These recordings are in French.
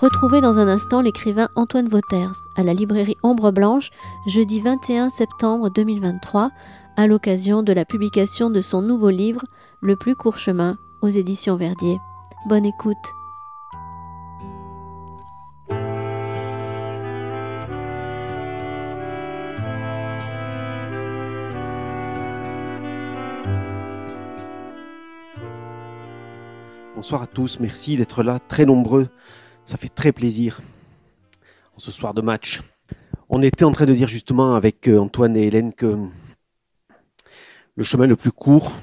Retrouvez dans un instant l'écrivain Antoine Vauters à la librairie Ombre Blanche jeudi 21 septembre 2023 à l'occasion de la publication de son nouveau livre Le plus court chemin aux éditions Verdier. Bonne écoute. Bonsoir à tous, merci d'être là, très nombreux ça fait très plaisir en ce soir de match. On était en train de dire justement avec euh, Antoine et Hélène que le chemin le plus court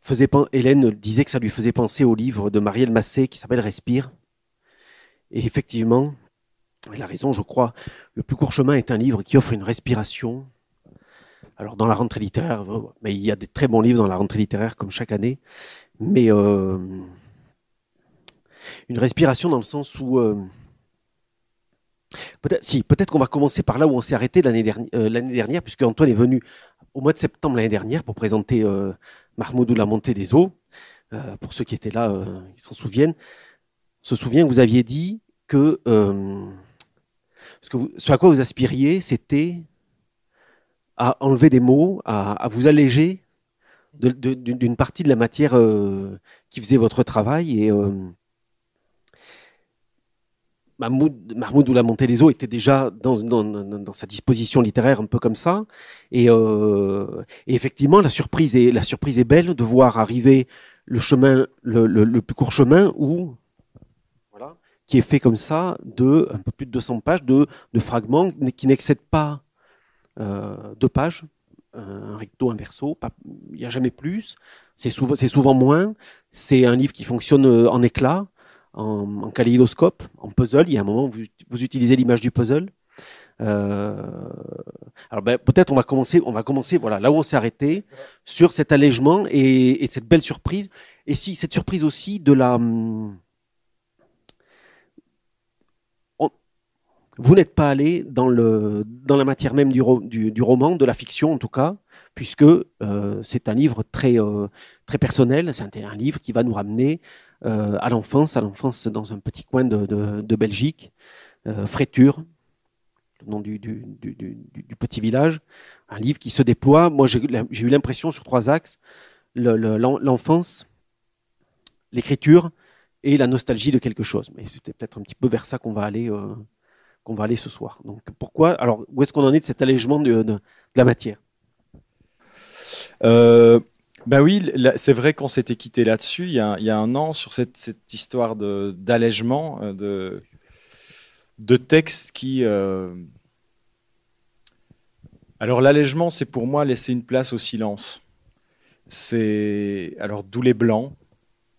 faisait Hélène disait que ça lui faisait penser au livre de Marielle Massé qui s'appelle Respire. Et effectivement, elle a raison, je crois. Le plus court chemin est un livre qui offre une respiration. Alors dans la rentrée littéraire, euh, mais il y a des très bons livres dans la rentrée littéraire comme chaque année, mais euh, une respiration dans le sens où. Euh, peut-être, si, peut-être qu'on va commencer par là où on s'est arrêté l'année, dernière, euh, puisque Antoine est venu au mois de septembre l'année dernière pour présenter euh, Mahmoudou de la montée des eaux. pour ceux qui étaient là, qui s'en souviennent. Se souvient que vous aviez dit que, ce, à quoi vous aspiriez, c'était à enlever des mots, à, vous alléger d'une partie de la matière qui faisait votre travail et, Mahmoud, montée des eaux était déjà dans, dans, sa disposition littéraire un peu comme ça. Euh, et, effectivement, la surprise, est, la surprise est belle de voir arriver le chemin, le, plus court chemin où, voilà, qui est fait comme ça de un peu plus de 200 pages de, fragments qui n'excèdent pas euh, deux pages, un recto, un verso, il n'y a jamais plus. C'est souvent, souvent moins. C'est un livre qui fonctionne euh, en éclat en, kaléidoscope, en puzzle. Il y a un moment où vous, utilisez l'image du puzzle. Euh, alors ben, peut-être on va commencer, on va commencer voilà là où on s'est arrêté sur cet allègement et, cette belle surprise. Et si cette surprise aussi de la, hum, vous n'êtes pas allé dans le dans la matière même du, du, roman, de la fiction en tout cas, puisque euh, c'est un livre très euh, très personnel. C'est un, livre qui va nous ramener euh, à l'enfance, à l'enfance dans un petit coin de, Belgique, euh, le nom du, petit village, un livre qui se déploie. Moi, j'ai eu l'impression sur trois axes, l'enfance, l'écriture et la nostalgie de quelque chose. Mais c'était peut-être un petit peu vers ça qu'on va aller. Euh, qu'on va aller ce soir. Donc pourquoi Alors où est-ce qu'on en est de cet allègement de, la matière euh, ben oui, c'est vrai qu'on s'était quitté là-dessus il, y a un an sur cette, histoire d'allègement euh, de, de, textes qui. Euh, alors l'allègement, c'est pour moi laisser une place au silence. C'est alors d'où les blancs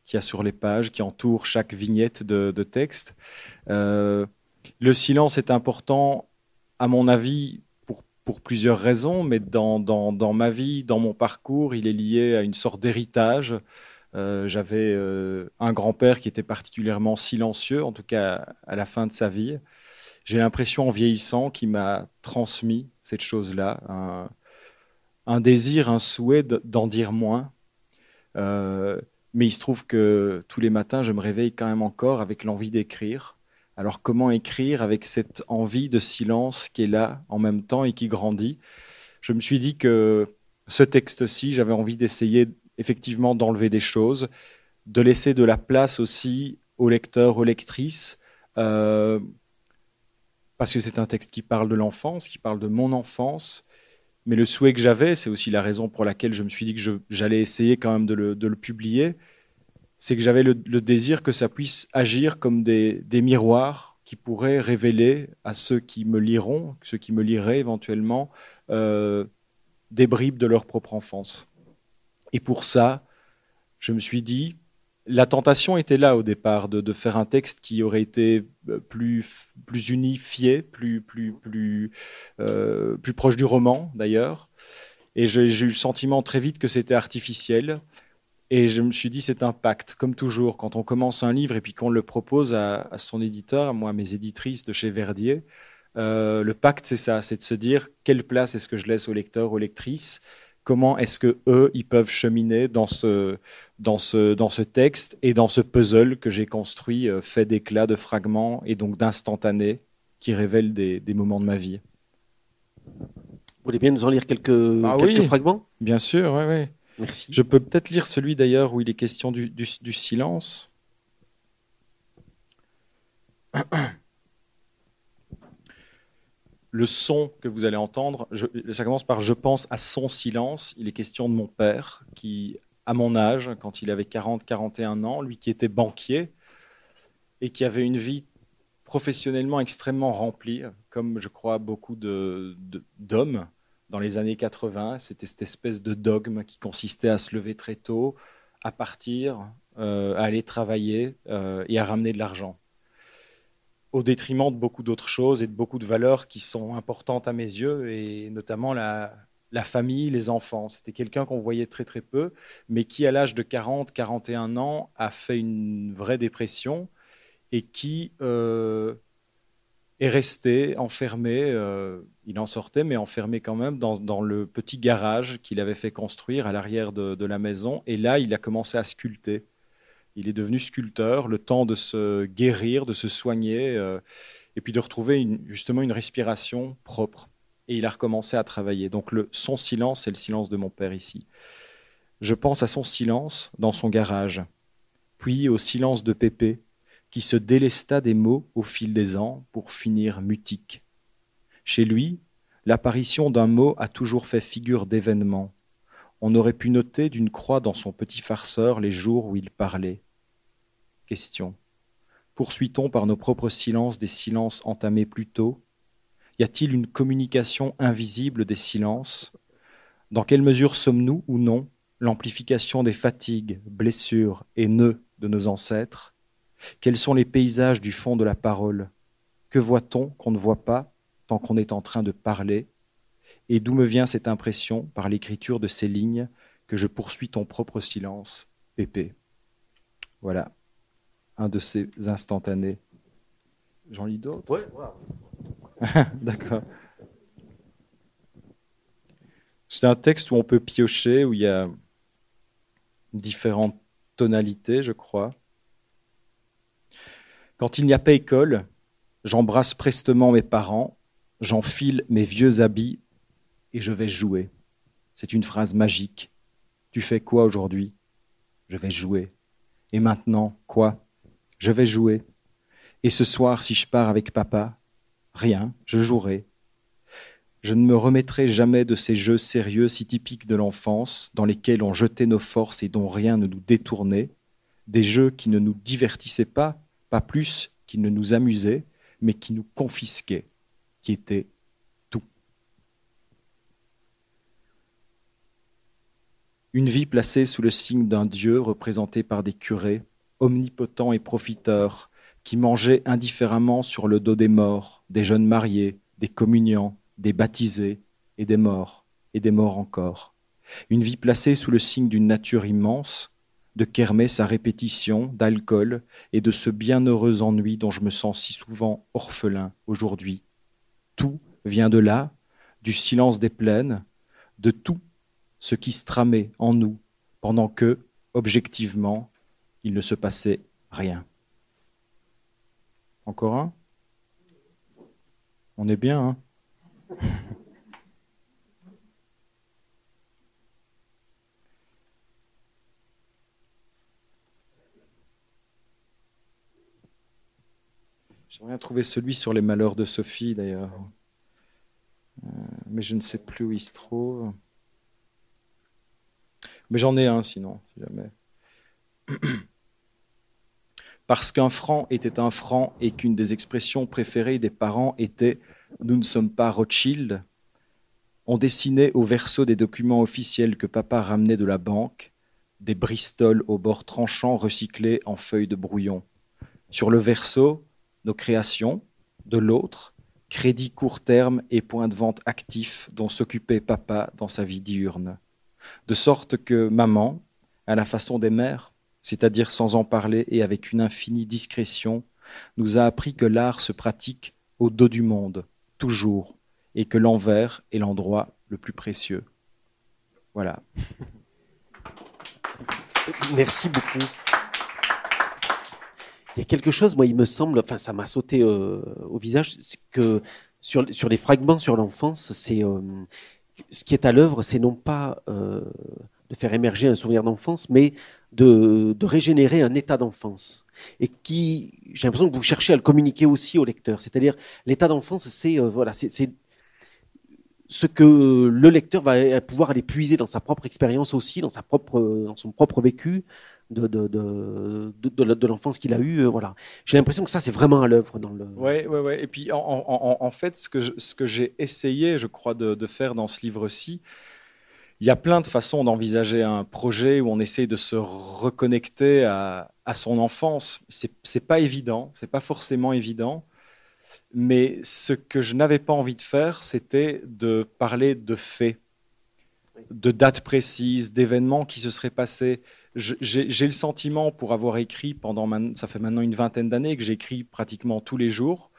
qu'il y a sur les pages, qui entourent chaque vignette de, texte. Euh, le silence est important, à mon avis, pour plusieurs raisons, mais dans, dans, ma vie, dans mon parcours, il est lié à une sorte d'héritage. Euh, j'avais euh, un grand-père qui était particulièrement silencieux, en tout cas à, la fin de sa vie. J'ai l'impression en vieillissant qu'il m'a transmis cette chose-là, un, désir, un souhait d'en dire moins. Euh, mais il se trouve que tous les matins, je me réveille quand même encore avec l'envie d'écrire alors comment écrire avec cette envie de silence qui est là en même temps et qui grandit Je me suis dit que ce texte-ci, j'avais envie d'essayer effectivement d'enlever des choses, de laisser de la place aussi aux lecteurs, aux lectrices, euh, parce que c'est un texte qui parle de l'enfance, qui parle de mon enfance. Mais le souhait que j'avais, c'est aussi la raison pour laquelle je me suis dit que j'allais essayer quand même de le publier, c'est que j'avais le, désir que ça puisse agir comme des, miroirs qui pourraient révéler à ceux qui me liront, ceux qui me liraient éventuellement, euh, des bribes de leur propre enfance. Et pour ça, je me suis dit, la tentation était là au départ de, faire un texte qui aurait été euh, plus, plus unifié, plus, plus, plus, euh, plus proche du roman d'ailleurs. Et j'ai eu le sentiment très vite que c'était artificiel. Et je me suis dit, c'est un pacte, comme toujours, quand on commence un livre et puis qu'on le propose à, son éditeur, moi, à mes éditrices de chez Verdier, euh, le pacte, c'est ça, c'est de se dire quelle place est-ce que je laisse au lecteur, aux lectrices, comment est-ce que eux, ils peuvent cheminer dans ce, dans ce, dans ce texte et dans ce puzzle que j'ai construit, euh, fait d'éclats, de fragments et donc d'instantanés qui révèlent des, moments de ma vie. Vous voulez bien nous en lire quelques, ah fragments Bien sûr, oui, oui. Je peux peut-être lire celui d'ailleurs où il est question du, silence. Le son que vous allez entendre, ça commence par Je pense à son silence. Il est question de mon père qui, à mon âge, quand il avait 40-41 ans, lui qui était banquier et qui avait une vie professionnellement extrêmement remplie, comme je crois beaucoup d'hommes, dans les années 80, c'était cette espèce de dogme qui consistait à se lever très tôt, à partir, euh, à aller travailler euh, et à ramener de l'argent. Au détriment de beaucoup d'autres choses et de beaucoup de valeurs qui sont importantes à mes yeux, et notamment la, famille, les enfants. C'était quelqu'un qu'on voyait très très peu, mais qui à l'âge de 40, 41 ans a fait une vraie dépression et qui euh, est resté enfermé, euh, il en sortait, mais enfermé quand même dans, le petit garage qu'il avait fait construire à l'arrière de, la maison. Et là, il a commencé à sculpter. Il est devenu sculpteur, le temps de se guérir, de se soigner, euh, et puis de retrouver justement une respiration propre. Et il a recommencé à travailler. Donc le, son silence, c'est le silence de mon père ici. Je pense à son silence dans son garage, puis au silence de Pépé qui se délesta des mots au fil des ans pour finir mutique. Chez lui, l'apparition d'un mot a toujours fait figure d'événement. On aurait pu noter d'une croix dans son petit farceur les jours où il parlait. Question. Poursuit-on par nos propres silences des silences entamés plus tôt Y a-t-il une communication invisible des silences Dans quelle mesure sommes-nous ou non l'amplification des fatigues, blessures et nœuds de nos ancêtres quels sont les paysages du fond de la parole Que voit-on qu'on ne voit pas tant qu'on est en train de parler Et d'où me vient cette impression, par l'écriture de ces lignes, que je poursuis ton propre silence, Pépé Voilà, un de ces instantanés. J'en lis d'autres ouais, voilà D'accord. C'est un texte où on peut piocher, où il y a différentes tonalités, je crois. Quand il n'y a pas école, j'embrasse prestement mes parents, j'enfile mes vieux habits et je vais jouer. C'est une phrase magique. Tu fais quoi aujourd'hui Je vais jouer. Et maintenant, quoi Je vais jouer. Et ce soir, si je pars avec papa, rien, je jouerai. Je ne me remettrai jamais de ces jeux sérieux si typiques de l'enfance, dans lesquels on jetait nos forces et dont rien ne nous détournait, des jeux qui ne nous divertissaient pas, pas plus qu'il ne nous amusait, mais qui nous confisquait, qui était tout. Une vie placée sous le signe d'un Dieu représenté par des curés, omnipotents et profiteurs, qui mangeaient indifféremment sur le dos des morts, des jeunes mariés, des communiants, des baptisés et des morts, et des morts encore. Une vie placée sous le signe d'une nature immense, de kermesse sa répétition, d'alcool et de ce bienheureux ennui dont je me sens si souvent orphelin aujourd'hui. Tout vient de là, du silence des plaines, de tout ce qui se tramait en nous pendant que, objectivement, il ne se passait rien. Encore un On est bien, hein J'aimerais rien trouvé, celui sur les malheurs de Sophie, d'ailleurs. Euh, mais je ne sais plus où il se trouve. Mais j'en ai un, sinon, si jamais. Parce qu'un franc était un franc et qu'une des expressions préférées des parents était Nous ne sommes pas Rothschild on dessinait au verso des documents officiels que papa ramenait de la banque des bristols au bord tranchant recyclés en feuilles de brouillon. Sur le verso, nos créations, de l'autre, crédit court terme et point de vente actif dont s'occupait papa dans sa vie diurne. De sorte que maman, à la façon des mères, c'est-à-dire sans en parler et avec une infinie discrétion, nous a appris que l'art se pratique au dos du monde, toujours, et que l'envers est l'endroit le plus précieux. Voilà. Merci beaucoup. Il y a quelque chose, moi, il me semble, enfin, ça m'a sauté euh, au visage, que sur, sur les fragments sur l'enfance, c'est euh, ce qui est à l'œuvre, c'est non pas euh, de faire émerger un souvenir d'enfance, mais de, de, régénérer un état d'enfance. Et qui, j'ai l'impression que vous cherchez à le communiquer aussi au lecteur. C'est-à-dire, l'état d'enfance, c'est voilà, c'est ce que le lecteur va pouvoir aller puiser dans sa propre expérience aussi, dans sa propre, dans son propre vécu, de, de, l'enfance qu'il a eue. Euh, voilà. J'ai l'impression que ça, c'est vraiment à l'œuvre. dans le. Oui, ouais, et puis en, fait, ce que, j'ai essayé, je crois, de, faire dans ce livre-ci, il y a plein de façons d'envisager un projet où on essaie de se reconnecter à, son enfance. C'est, c'est pas évident, c'est pas forcément évident. Mais ce que je n'avais pas envie de faire, c'était de parler de faits, de dates précises, d'événements qui se seraient passés j'ai le sentiment, pour avoir écrit pendant, ça fait maintenant une vingtaine d'années, que j'écris pratiquement tous les jours,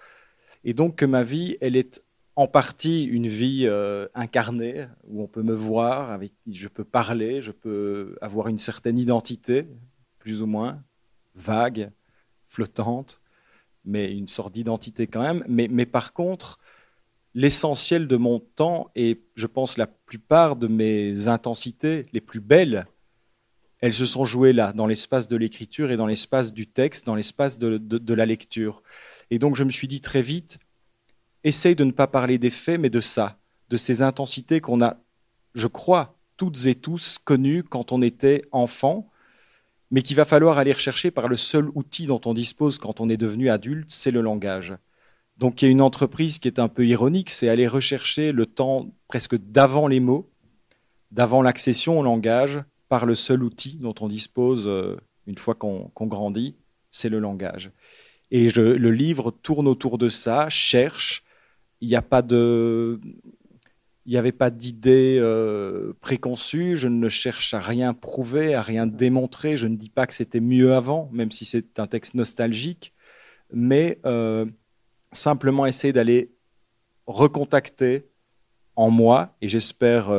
et donc que ma vie, elle est en partie une vie euh, incarnée, où on peut me voir, avec, je peux parler, je peux avoir une certaine identité, plus ou moins, vague, flottante, mais une sorte d'identité quand même. mais par contre, l'essentiel de mon temps et je pense la plupart de mes intensités les plus belles, elles se sont jouées là, dans l'espace de l'écriture et dans l'espace du texte, dans l'espace de, la lecture. Et donc je me suis dit très vite, essaye de ne pas parler des faits, mais de ça, de ces intensités qu'on a, je crois, toutes et tous connues quand on était enfant, mais qu'il va falloir aller rechercher par le seul outil dont on dispose quand on est devenu adulte, c'est le langage. Donc il y a une entreprise qui est un peu ironique, c'est aller rechercher le temps presque d'avant les mots, d'avant l'accession au langage, par le seul outil dont on dispose euh, une fois qu'on grandit, c'est le langage. Et le livre tourne autour de ça, cherche. Il n'y a pas de, il n'y avait pas d'idée euh, préconçue. Je ne cherche à rien prouver, à rien démontrer. Je ne dis pas que c'était mieux avant, même si c'est un texte nostalgique, mais euh, simplement essayer d'aller recontacter en moi et j'espère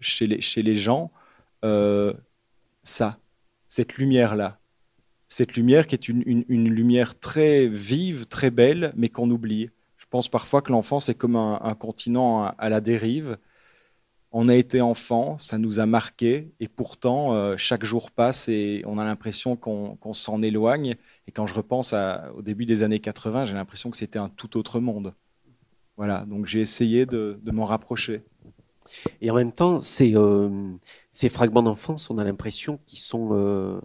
chez, chez les gens euh, ça, cette lumière-là. Cette lumière qui est une, lumière très vive, très belle, mais qu'on oublie. Je pense parfois que l'enfance est comme un, continent à, la dérive. On a été enfant, ça nous a marqué, et pourtant, euh, chaque jour passe et on a l'impression qu'on s'en éloigne. Et quand je repense au début des années 80, j'ai l'impression que c'était un tout autre monde. Voilà, donc j'ai essayé de, m'en rapprocher. Et en même temps, c'est euh, ces fragments d'enfance, on a l'impression qu'ils sont euh,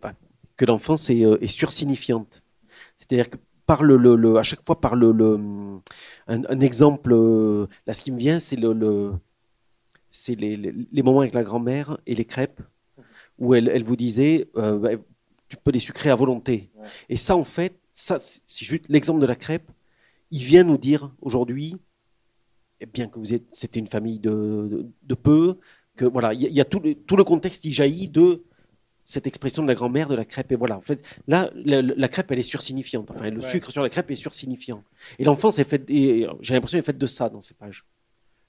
bah, que l'enfance euh, est, sursignifiante. C'est-à-dire que par le, à chaque fois par le, un, exemple, euh, là ce qui me vient, c'est le, c'est les, moments avec la grand-mère et les crêpes où elle, vous disait bah, tu peux les sucrer à volonté. Et ça en fait, ça c'est juste l'exemple de la crêpe. Il vient nous dire aujourd'hui, eh bien que vous êtes, c'était une famille de peu, que voilà, il y, a tout le, contexte qui jaillit de cette expression de la grand-mère de la crêpe. Et voilà, en fait, là, la, crêpe, elle est sursignifiante. Enfin, le sucre sur la crêpe est sursignifiant. Et l'enfance est faite, j'ai l'impression, est faite de ça dans ces pages.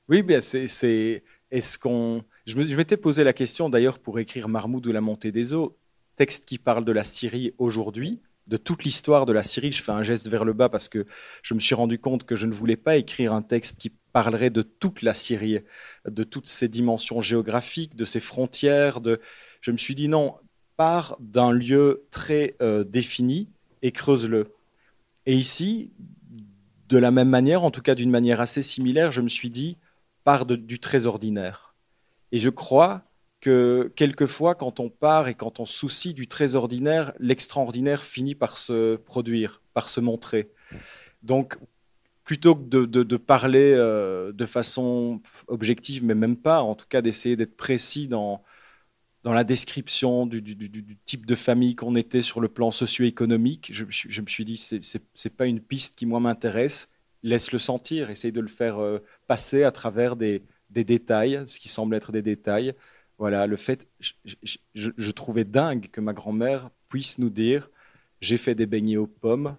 Oui, bien, c'est, est, est-ce qu'on, je m'étais posé la question d'ailleurs pour écrire Marmoud ou la montée des eaux, texte qui parle de la Syrie aujourd'hui de toute l'histoire de la Syrie. Je fais un geste vers le bas parce que je me suis rendu compte que je ne voulais pas écrire un texte qui parlerait de toute la Syrie, de toutes ses dimensions géographiques, de ses frontières. De... Je me suis dit non, pars d'un lieu très euh, défini et creuse-le. Et ici, de la même manière, en tout cas d'une manière assez similaire, je me suis dit, pars du très ordinaire. Et je crois quelquefois, quand on part et quand on soucie du très ordinaire, l'extraordinaire finit par se produire, par se montrer. Donc, plutôt que de, parler euh, de façon objective, mais même pas, en tout cas d'essayer d'être précis dans, dans la description du, type de famille qu'on était sur le plan socio-économique, je, me suis dit, ce n'est pas une piste qui, moi, m'intéresse. Laisse le sentir, essaye de le faire euh, passer à travers des détails, ce qui semble être des détails. Voilà, le fait, je, trouvais dingue que ma grand-mère puisse nous dire j'ai fait des beignets aux pommes,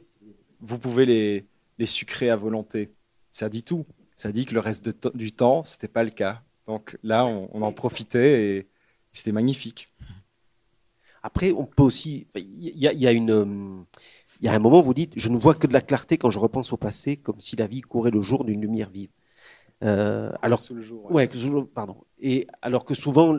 vous pouvez les, les sucrer à volonté. Ça dit tout. Ça dit que le reste du temps, ce n'était pas le cas. Donc là, on, en profitait et c'était magnifique. Après, on peut aussi. Il y, a, une. Il y a un moment, vous dites, je ne vois que de la clarté quand je repense au passé, comme si la vie courait le jour d'une lumière vive. Euh, alors, Ouais. pardon. Et alors que souvent,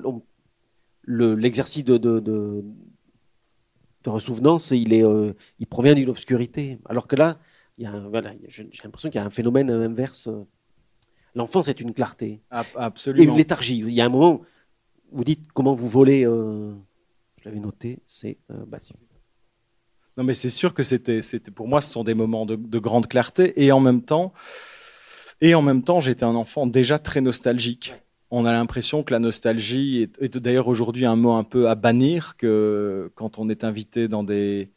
l'exercice de, de, de, ressouvenance, il, est, euh, il provient d'une obscurité. Alors que là, il j'ai l'impression qu'il y a un phénomène euh, inverse. L'enfance est une clarté. Absolument. Et une léthargie. Il y a un moment, vous dites comment vous volez. je l'avais noté, c'est Non, mais c'est sûr que c'était, c'était, pour moi, ce sont des moments de, de grande clarté et en même temps, et en même temps, j'étais un enfant déjà très nostalgique. On a l'impression que la nostalgie est, d'ailleurs aujourd'hui un mot un peu à bannir, que quand on est invité dans des,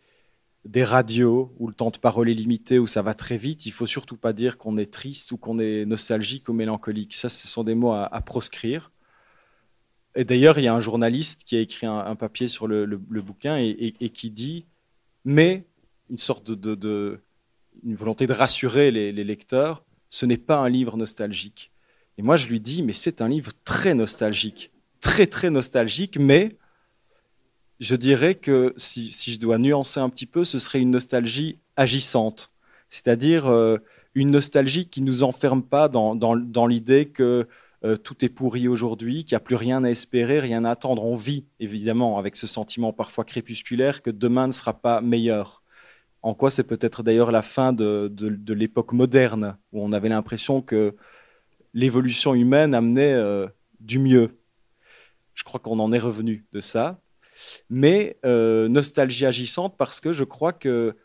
des radios où le temps de parole est limité, où ça va très vite, il faut surtout pas dire qu'on est triste ou qu'on est nostalgique ou mélancolique. Ça, ce sont des mots à, proscrire. Et d'ailleurs, il y a un journaliste qui a écrit un, papier sur le, bouquin et, qui dit, mais une sorte de, une volonté de rassurer les lecteurs, ce n'est pas un livre nostalgique. Et moi, je lui dis, mais c'est un livre très nostalgique, très, très nostalgique, mais je dirais que si, je dois nuancer un petit peu, ce serait une nostalgie agissante, c'est-à-dire euh, une nostalgie qui ne nous enferme pas dans, l'idée que euh, tout est pourri aujourd'hui, qu'il n'y a plus rien à espérer, rien à attendre. On vit, évidemment, avec ce sentiment parfois crépusculaire que demain ne sera pas meilleur. En quoi c'est peut-être d'ailleurs la fin de, l'époque moderne, où on avait l'impression que l'évolution humaine amenait euh, du mieux. Je crois qu'on en est revenu de ça. Mais euh, nostalgie agissante parce que je crois que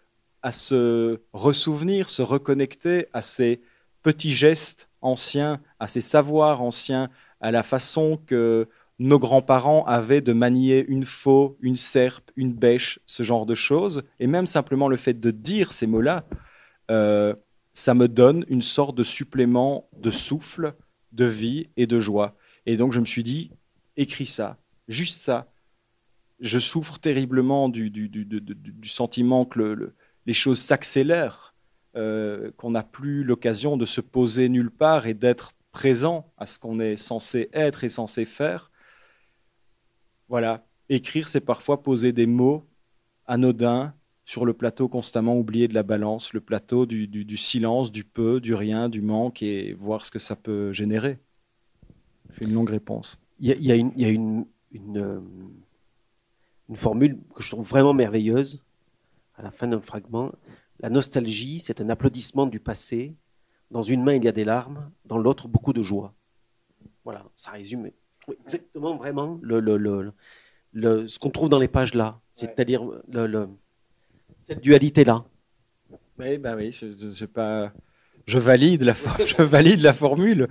à se ressouvenir, se reconnecter à ces petits gestes anciens, à ces savoirs anciens, à la façon que nos grands-parents avaient de manier une faux, une serpe, une bêche, ce genre de choses. Et même simplement le fait de dire ces mots-là, euh, ça me donne une sorte de supplément de souffle, de vie et de joie. Et donc je me suis dit, écris ça, juste ça. Je souffre terriblement du, sentiment que les choses s'accélèrent, euh, qu'on n'a plus l'occasion de se poser nulle part et d'être présent à ce qu'on est censé être et censé faire. Voilà, écrire, c'est parfois poser des mots anodins sur le plateau constamment oublié de la balance, le plateau du, silence, du peu, du rien, du manque, et voir ce que ça peut générer. C'est une longue réponse. Il y a, une, euh, une, formule que je trouve vraiment merveilleuse à la fin d'un fragment. La nostalgie, c'est un applaudissement du passé. Dans une main, il y a des larmes, dans l'autre, beaucoup de joie. Voilà, ça résume exactement vraiment le, le, le, ce qu'on trouve dans les pages là, c'est-à-dire cette dualité là. Oui, ben oui, pas je valide la, je valide la formule.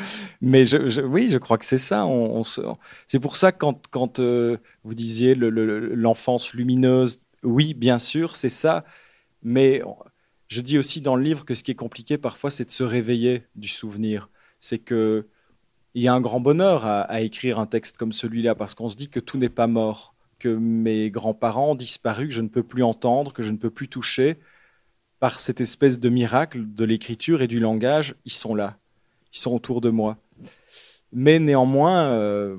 Mais je, oui, je crois que c'est ça. On, c'est pour ça que quand, quand euh, vous disiez l'enfance le, lumineuse, oui, bien sûr, c'est ça. Mais je dis aussi dans le livre que ce qui est compliqué parfois, c'est de se réveiller du souvenir. C'est que il y a un grand bonheur à, écrire un texte comme celui-là parce qu'on se dit que tout n'est pas mort, que mes grands-parents ont disparu, que je ne peux plus entendre, que je ne peux plus toucher. Par cette espèce de miracle de l'écriture et du langage, ils sont là, ils sont autour de moi. Mais néanmoins, euh,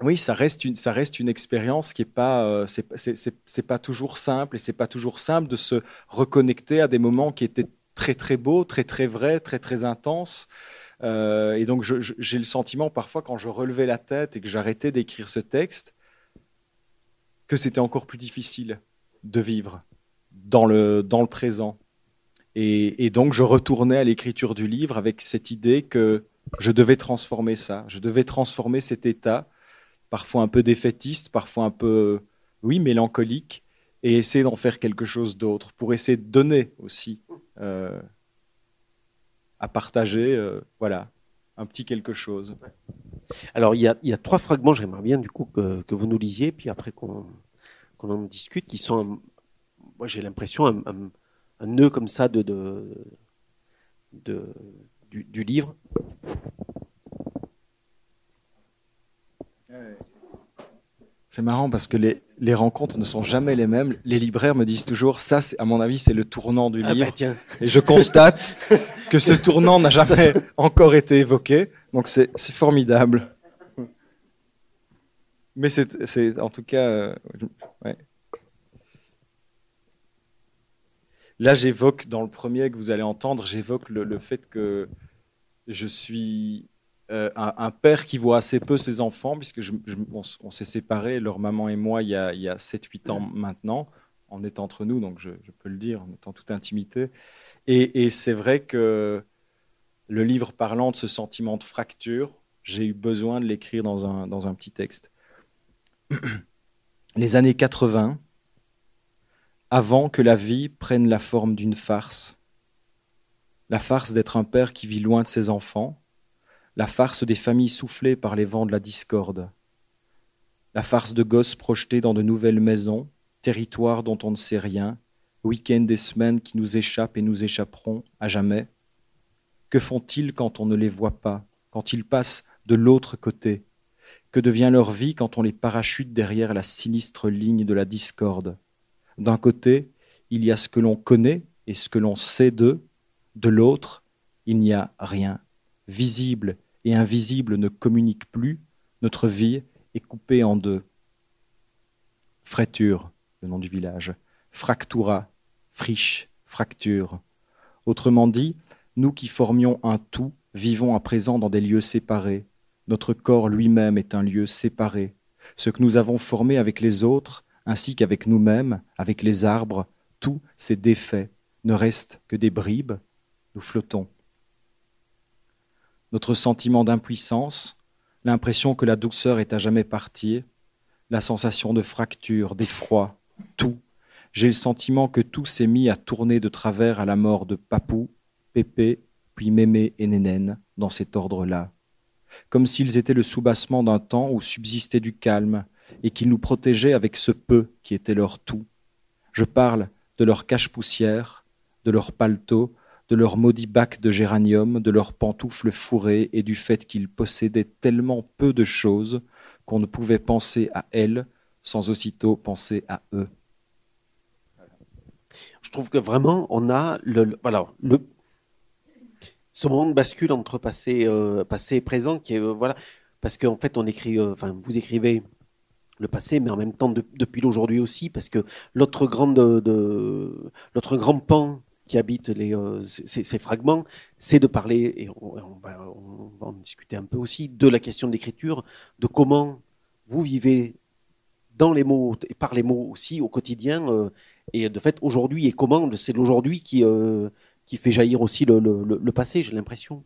oui, ça reste une, ça reste une expérience qui n'est pas, euh, c'est pas toujours simple et c'est pas toujours simple de se reconnecter à des moments qui étaient très très beaux, très très vrais, très très intenses. Euh, et donc, j'ai le sentiment parfois, quand je relevais la tête et que j'arrêtais d'écrire ce texte, que c'était encore plus difficile de vivre dans le, dans le présent. Et, donc, je retournais à l'écriture du livre avec cette idée que je devais transformer ça, je devais transformer cet état, parfois un peu défaitiste, parfois un peu, oui, mélancolique, et essayer d'en faire quelque chose d'autre, pour essayer de donner aussi euh, à partager euh, voilà, un petit quelque chose. Alors, il y a, il y a trois fragments, j'aimerais bien du coup que, vous nous lisiez, puis après qu'on en discute, qui sont, moi j'ai l'impression, un, nœud comme ça de, de, de du, livre. C'est marrant parce que les, rencontres ne sont jamais les mêmes. Les libraires me disent toujours ça, à mon avis, c'est le tournant du ah bah, livre. Et je constate que ce tournant n'a jamais encore été évoqué. Donc c'est formidable. Mais c'est en tout cas. Euh, Là, j'évoque dans le premier que vous allez entendre, j'évoque le fait que je suis euh, un, père qui voit assez peu ses enfants, puisque on, s'est séparés, leur maman et moi, il y a, 7-8 ans maintenant, on est entre nous, donc je, peux le dire, on est en toute intimité. Et, c'est vrai que le livre parlant de ce sentiment de fracture, j'ai eu besoin de l'écrire dans un, dans un petit texte. Les années 80, avant que la vie prenne la forme d'une farce, la farce d'être un père qui vit loin de ses enfants, la farce des familles soufflées par les vents de la discorde, la farce de gosses projetés dans de nouvelles maisons, territoires dont on ne sait rien, week-ends et semaines qui nous échappent et nous échapperont à jamais. Que font-ils quand on ne les voit pas, quand ils passent de l'autre côté Que devient leur vie quand on les parachute derrière la sinistre ligne de la discorde D'un côté, il y a ce que l'on connaît et ce que l'on sait d'eux, de l'autre, il n'y a rien, visible et invisible ne communique plus, notre vie est coupée en deux. Fréture, le nom du village, fractura, friche, fracture. Autrement dit, nous qui formions un tout vivons à présent dans des lieux séparés. Notre corps lui-même est un lieu séparé. Ce que nous avons formé avec les autres, ainsi qu'avec nous-mêmes, avec les arbres, tout ces défait. Ne reste que des bribes. Nous flottons notre sentiment d'impuissance, l'impression que la douceur est à jamais partie, la sensation de fracture, d'effroi, tout. J'ai le sentiment que tout s'est mis à tourner de travers à la mort de Papou, Pépé, puis Mémé et Nénène, dans cet ordre-là. Comme s'ils étaient le soubassement d'un temps où subsistait du calme et qu'ils nous protégeaient avec ce peu qui était leur tout. Je parle de leur cache-poussière, de leur paletot, de leur maudit bac de géranium, de leurs pantoufles fourrées et du fait qu'ils possédaient tellement peu de choses qu'on ne pouvait penser à elles sans aussitôt penser à eux. Je trouve que vraiment, on a le, voilà, le ce moment de bascule entre passé, euh, passé et présent, qui euh, voilà, parce qu'en fait, on écrit, euh, vous écrivez le passé, mais en même temps depuis l'aujourd'hui aussi, parce que l'autre grande, l'autre grand pan qui habitent les, euh, ces, fragments, c'est de parler, et on, va, en discuter un peu aussi, de la question de l'écriture, de comment vous vivez dans les mots et par les mots aussi au quotidien, euh, et de fait aujourd'hui, et comment c'est l'aujourd'hui qui, euh, qui fait jaillir aussi le, le, passé, j'ai l'impression.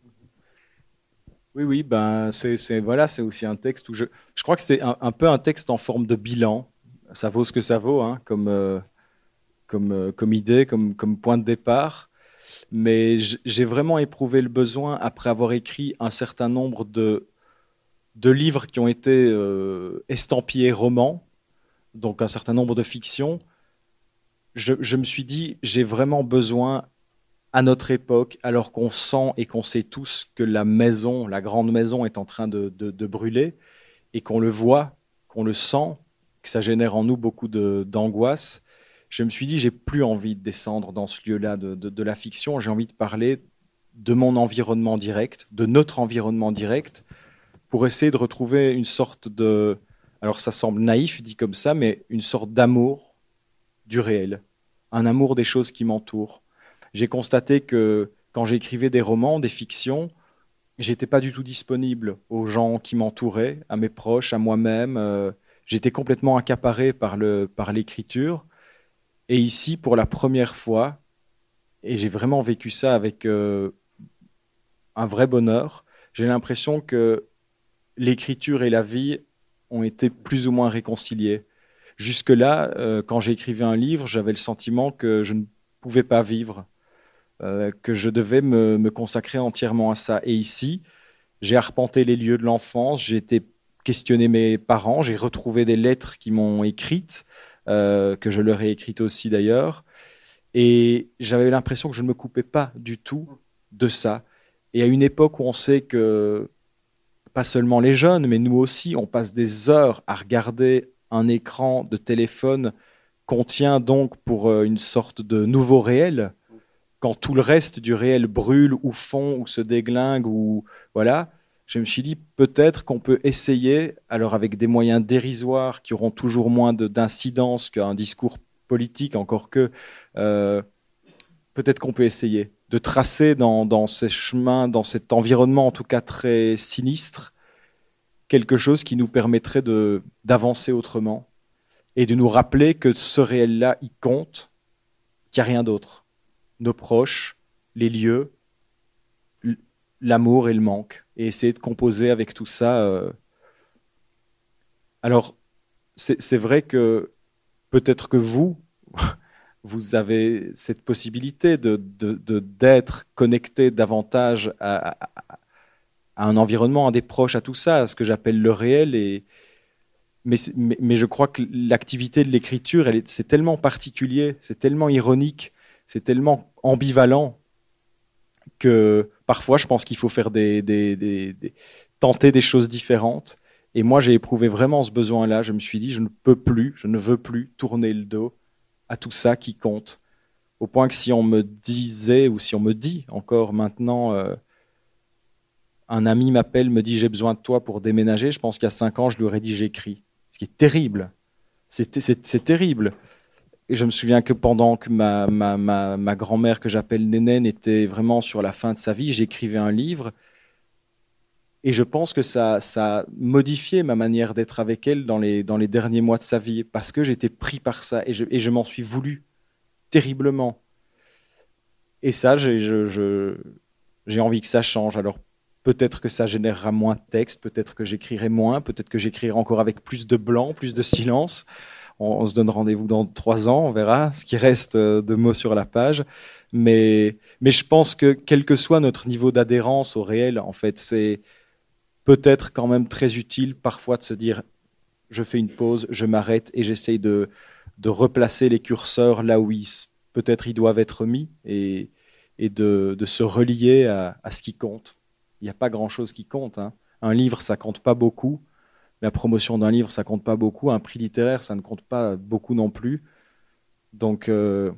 Oui, oui, ben c'est voilà, c'est aussi un texte où je, je crois que c'est un, un, peu un texte en forme de bilan. Ça vaut ce que ça vaut, hein, comme euh, comme, idée, comme, point de départ. Mais j'ai vraiment éprouvé le besoin, après avoir écrit un certain nombre de, livres qui ont été euh, estampillés romans, donc un certain nombre de fictions, je, me suis dit, j'ai vraiment besoin, à notre époque, alors qu'on sent et qu'on sait tous que la maison, la grande maison est en train de, de brûler, et qu'on le voit, qu'on le sent, que ça génère en nous beaucoup d'angoisse, je me suis dit, j'ai plus envie de descendre dans ce lieu-là de, la fiction, j'ai envie de parler de mon environnement direct, de notre environnement direct, pour essayer de retrouver une sorte de... Alors ça semble naïf dit comme ça, mais une sorte d'amour du réel, un amour des choses qui m'entourent. J'ai constaté que quand j'écrivais des romans, des fictions, j'étais pas du tout disponible aux gens qui m'entouraient, à mes proches, à moi-même. Euh, j'étais complètement accaparé par par l'écriture et ici, pour la première fois, et j'ai vraiment vécu ça avec euh, un vrai bonheur, j'ai l'impression que l'écriture et la vie ont été plus ou moins réconciliées. Jusque-là, euh, quand j'écrivais un livre, j'avais le sentiment que je ne pouvais pas vivre, euh, que je devais me, consacrer entièrement à ça. Et ici, j'ai arpenté les lieux de l'enfance, j'ai questionné mes parents, j'ai retrouvé des lettres qui m'ont écrites. Euh, que je leur ai écrite aussi d'ailleurs. Et j'avais l'impression que je ne me coupais pas du tout de ça. Et à une époque où on sait que pas seulement les jeunes, mais nous aussi, on passe des heures à regarder un écran de téléphone qu'on tient donc pour euh, une sorte de nouveau réel, quand tout le reste du réel brûle ou fond ou se déglingue ou voilà, je me suis dit peut-être qu'on peut essayer, alors avec des moyens dérisoires qui auront toujours moins d'incidence qu'un discours politique, encore que, euh, peut-être qu'on peut essayer de tracer dans, dans, ces chemins, dans cet environnement en tout cas très sinistre, quelque chose qui nous permettrait d'avancer autrement et de nous rappeler que ce réel-là, il compte, qu'il n'y a rien d'autre. Nos proches, les lieux, l'amour et le manque et essayer de composer avec tout ça. Euh. Alors, c'est vrai que peut-être que vous, vous avez cette possibilité d'être de, de, connecté davantage à, un environnement, à des proches, à tout ça, à ce que j'appelle le réel. Et... Mais, mais, mais je crois que l'activité de l'écriture, c'est tellement particulier, c'est tellement ironique, c'est tellement ambivalent que parfois je pense qu'il faut faire des, tenter des choses différentes. Et moi, j'ai éprouvé vraiment ce besoin-là. Je me suis dit, je ne peux plus, je ne veux plus tourner le dos à tout ça qui compte. Au point que si on me disait ou si on me dit encore maintenant, euh, un ami m'appelle, me dit j'ai besoin de toi pour déménager, je pense qu'il y a cinq ans, je lui aurais dit j'écris. Ce qui est terrible. C'est terrible. Et je me souviens que pendant que ma, grand-mère, que j'appelle Nénène, était vraiment sur la fin de sa vie, j'écrivais un livre. Et je pense que ça, a modifié ma manière d'être avec elle dans les, derniers mois de sa vie, parce que j'étais pris par ça et je, m'en suis voulu terriblement. Et ça, j'ai envie que ça change. Alors peut-être que ça générera moins de textes, peut-être que j'écrirai moins, peut-être que j'écrirai encore avec plus de blanc, plus de silence on, se donne rendez-vous dans trois ans, on verra ce qui reste euh, de mots sur la page. Mais, je pense que quel que soit notre niveau d'adhérence au réel, en fait, c'est peut-être quand même très utile parfois de se dire je fais une pause, je m'arrête et j'essaye de, replacer les curseurs là où peut-être ils doivent être mis et, de, se relier à, ce qui compte. Il n'y a pas grand-chose qui compte. Hein. Un livre, ça compte pas beaucoup la promotion d'un livre, ça compte pas beaucoup. Un prix littéraire, ça ne compte pas beaucoup non plus. Donc euh,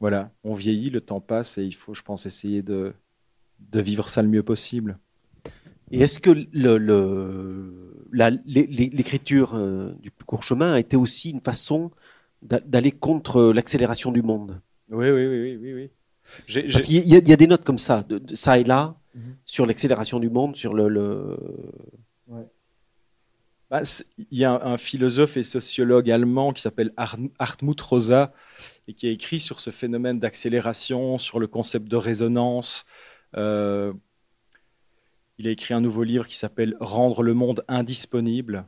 voilà, on vieillit, le temps passe et il faut, je pense, essayer de, de vivre ça le mieux possible. Et est-ce que l'écriture euh, du court chemin a été aussi une façon d'aller contre l'accélération du monde Oui, oui, oui, oui, oui. y, a des notes comme ça, de, ça et là, mhm. sur l'accélération du monde, sur le... Bah, il y a un, philosophe et sociologue allemand qui s'appelle Hartmut Rosa et qui a écrit sur ce phénomène d'accélération, sur le concept de résonance. Euh, il a écrit un nouveau livre qui s'appelle Rendre le monde indisponible.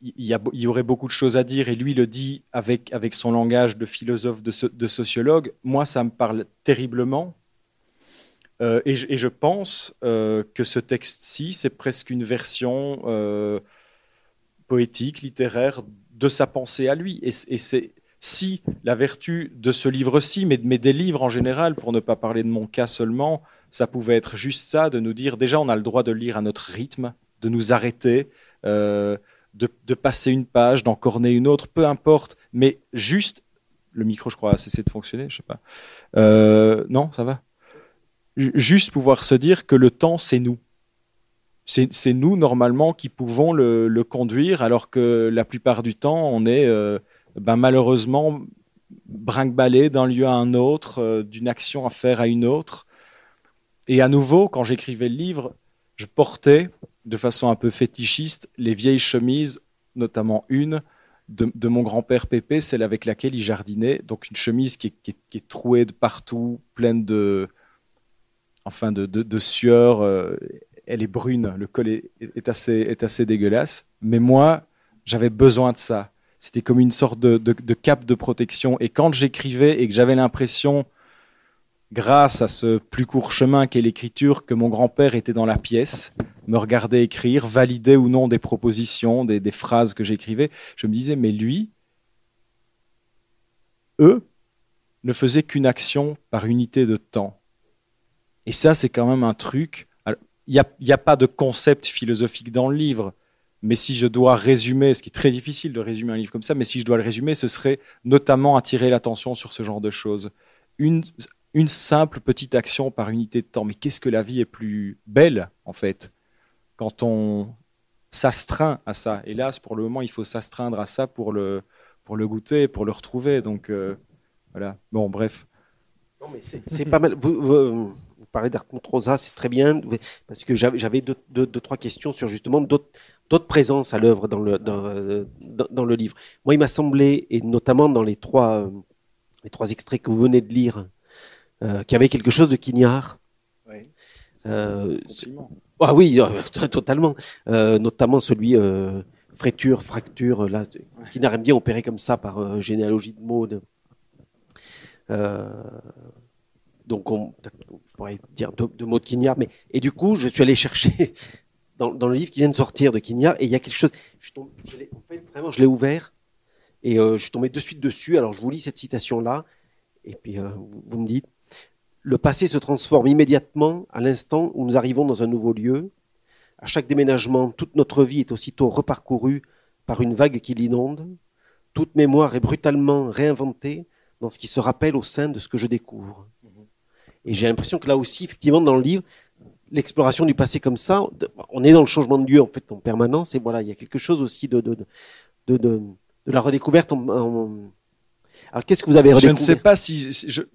Il y, il y, aurait beaucoup de choses à dire et lui le dit avec, avec son langage de philosophe, de, de sociologue. Moi, ça me parle terriblement. Euh, et, je, pense euh, que ce texte-ci, c'est presque une version poétique, littéraire de sa pensée à lui. Et, c'est si la vertu de ce livre-ci, mais, des livres en général, pour ne pas parler de mon cas seulement, ça pouvait être juste ça, de nous dire déjà on a le droit de lire à notre rythme, de nous arrêter, euh, de, passer une page, d'en d'encorner une autre, peu importe, mais juste, le micro je crois a cessé de fonctionner, je sais pas. Euh, non, ça va. Juste pouvoir se dire que le temps c'est nous c'est nous, normalement, qui pouvons le, conduire, alors que la plupart du temps, on est euh, ben, malheureusement brinque d'un lieu à un autre, euh, d'une action à faire à une autre. Et à nouveau, quand j'écrivais le livre, je portais de façon un peu fétichiste les vieilles chemises, notamment une de, mon grand-père Pépé, celle avec laquelle il jardinait. Donc une chemise qui est, trouée de partout, pleine de, enfin de, sueur euh, elle est brune, le col est, assez, dégueulasse. Mais moi, j'avais besoin de ça. C'était comme une sorte de, cap de protection. Et quand j'écrivais et que j'avais l'impression, grâce à ce plus court chemin qu'est l'écriture, que mon grand-père était dans la pièce, me regardait écrire, validait ou non des propositions, des phrases que j'écrivais, je me disais, mais lui, eux, ne faisaient qu'une action par unité de temps. Et ça, c'est quand même un truc il n'y a, pas de concept philosophique dans le livre. Mais si je dois résumer, ce qui est très difficile de résumer un livre comme ça, mais si je dois le résumer, ce serait notamment attirer l'attention sur ce genre de choses. Une, une simple petite action par unité de temps. Mais qu'est-ce que la vie est plus belle, en fait, quand on s'astreint à ça Hélas, pour le moment, il faut s'astreindre à ça pour le, pour le goûter, pour le retrouver. Donc, euh, voilà. Bon, bref. Non, mais c'est pas mal. vous, parlez Rosa, c'est très bien, parce que j'avais deux, trois questions sur justement d'autres présences à l'œuvre dans le, livre. Moi, il m'a semblé, et notamment dans les trois, extraits que vous venez de lire, euh, qu'il y avait quelque chose de Quignard. Oui. Euh, ah oui, euh, totalement. notamment celui fréture, fracture, là, aime bien opérer comme ça par généalogie de mode. donc, on, pourrais dire deux, mots de Kinyar. mais et du coup, je suis allé chercher dans, le livre qui vient de sortir de Kinyar et il y a quelque chose. Je, vraiment, je l'ai ouvert et euh, je suis tombé de suite dessus. Alors, je vous lis cette citation là, et puis euh, vous, vous me dites le passé se transforme immédiatement à l'instant où nous arrivons dans un nouveau lieu. À chaque déménagement, toute notre vie est aussitôt reparcourue par une vague qui l'inonde. Toute mémoire est brutalement réinventée dans ce qui se rappelle au sein de ce que je découvre. Et j'ai l'impression que là aussi, effectivement, dans le livre, l'exploration du passé comme ça, on est dans le changement de lieu en fait en permanence. Et voilà, il y a quelque chose aussi de de, de, de, la redécouverte alors qu'est-ce que vous avez redécouvert Je ne sais pas si,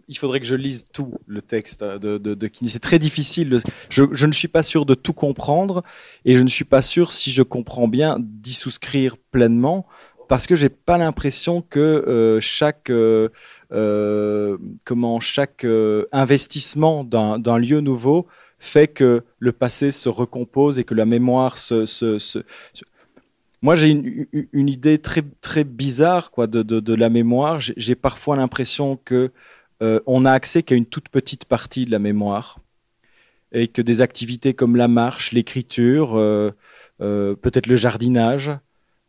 il faudrait que je lise tout le texte hein, de, de, C'est très difficile. je, je, ne suis pas sûr de tout comprendre et je ne suis pas sûr si je comprends bien d'y souscrire pleinement parce que j'ai pas l'impression que euh, chaque euh, euh, comment chaque euh, investissement d'un lieu nouveau fait que le passé se recompose et que la mémoire se, moi, j'ai une, idée très, très bizarre quoi, de, de, la mémoire. J'ai parfois l'impression que euh, on a accès qu'à une toute petite partie de la mémoire et que des activités comme la marche, l'écriture, peut-être le jardinage,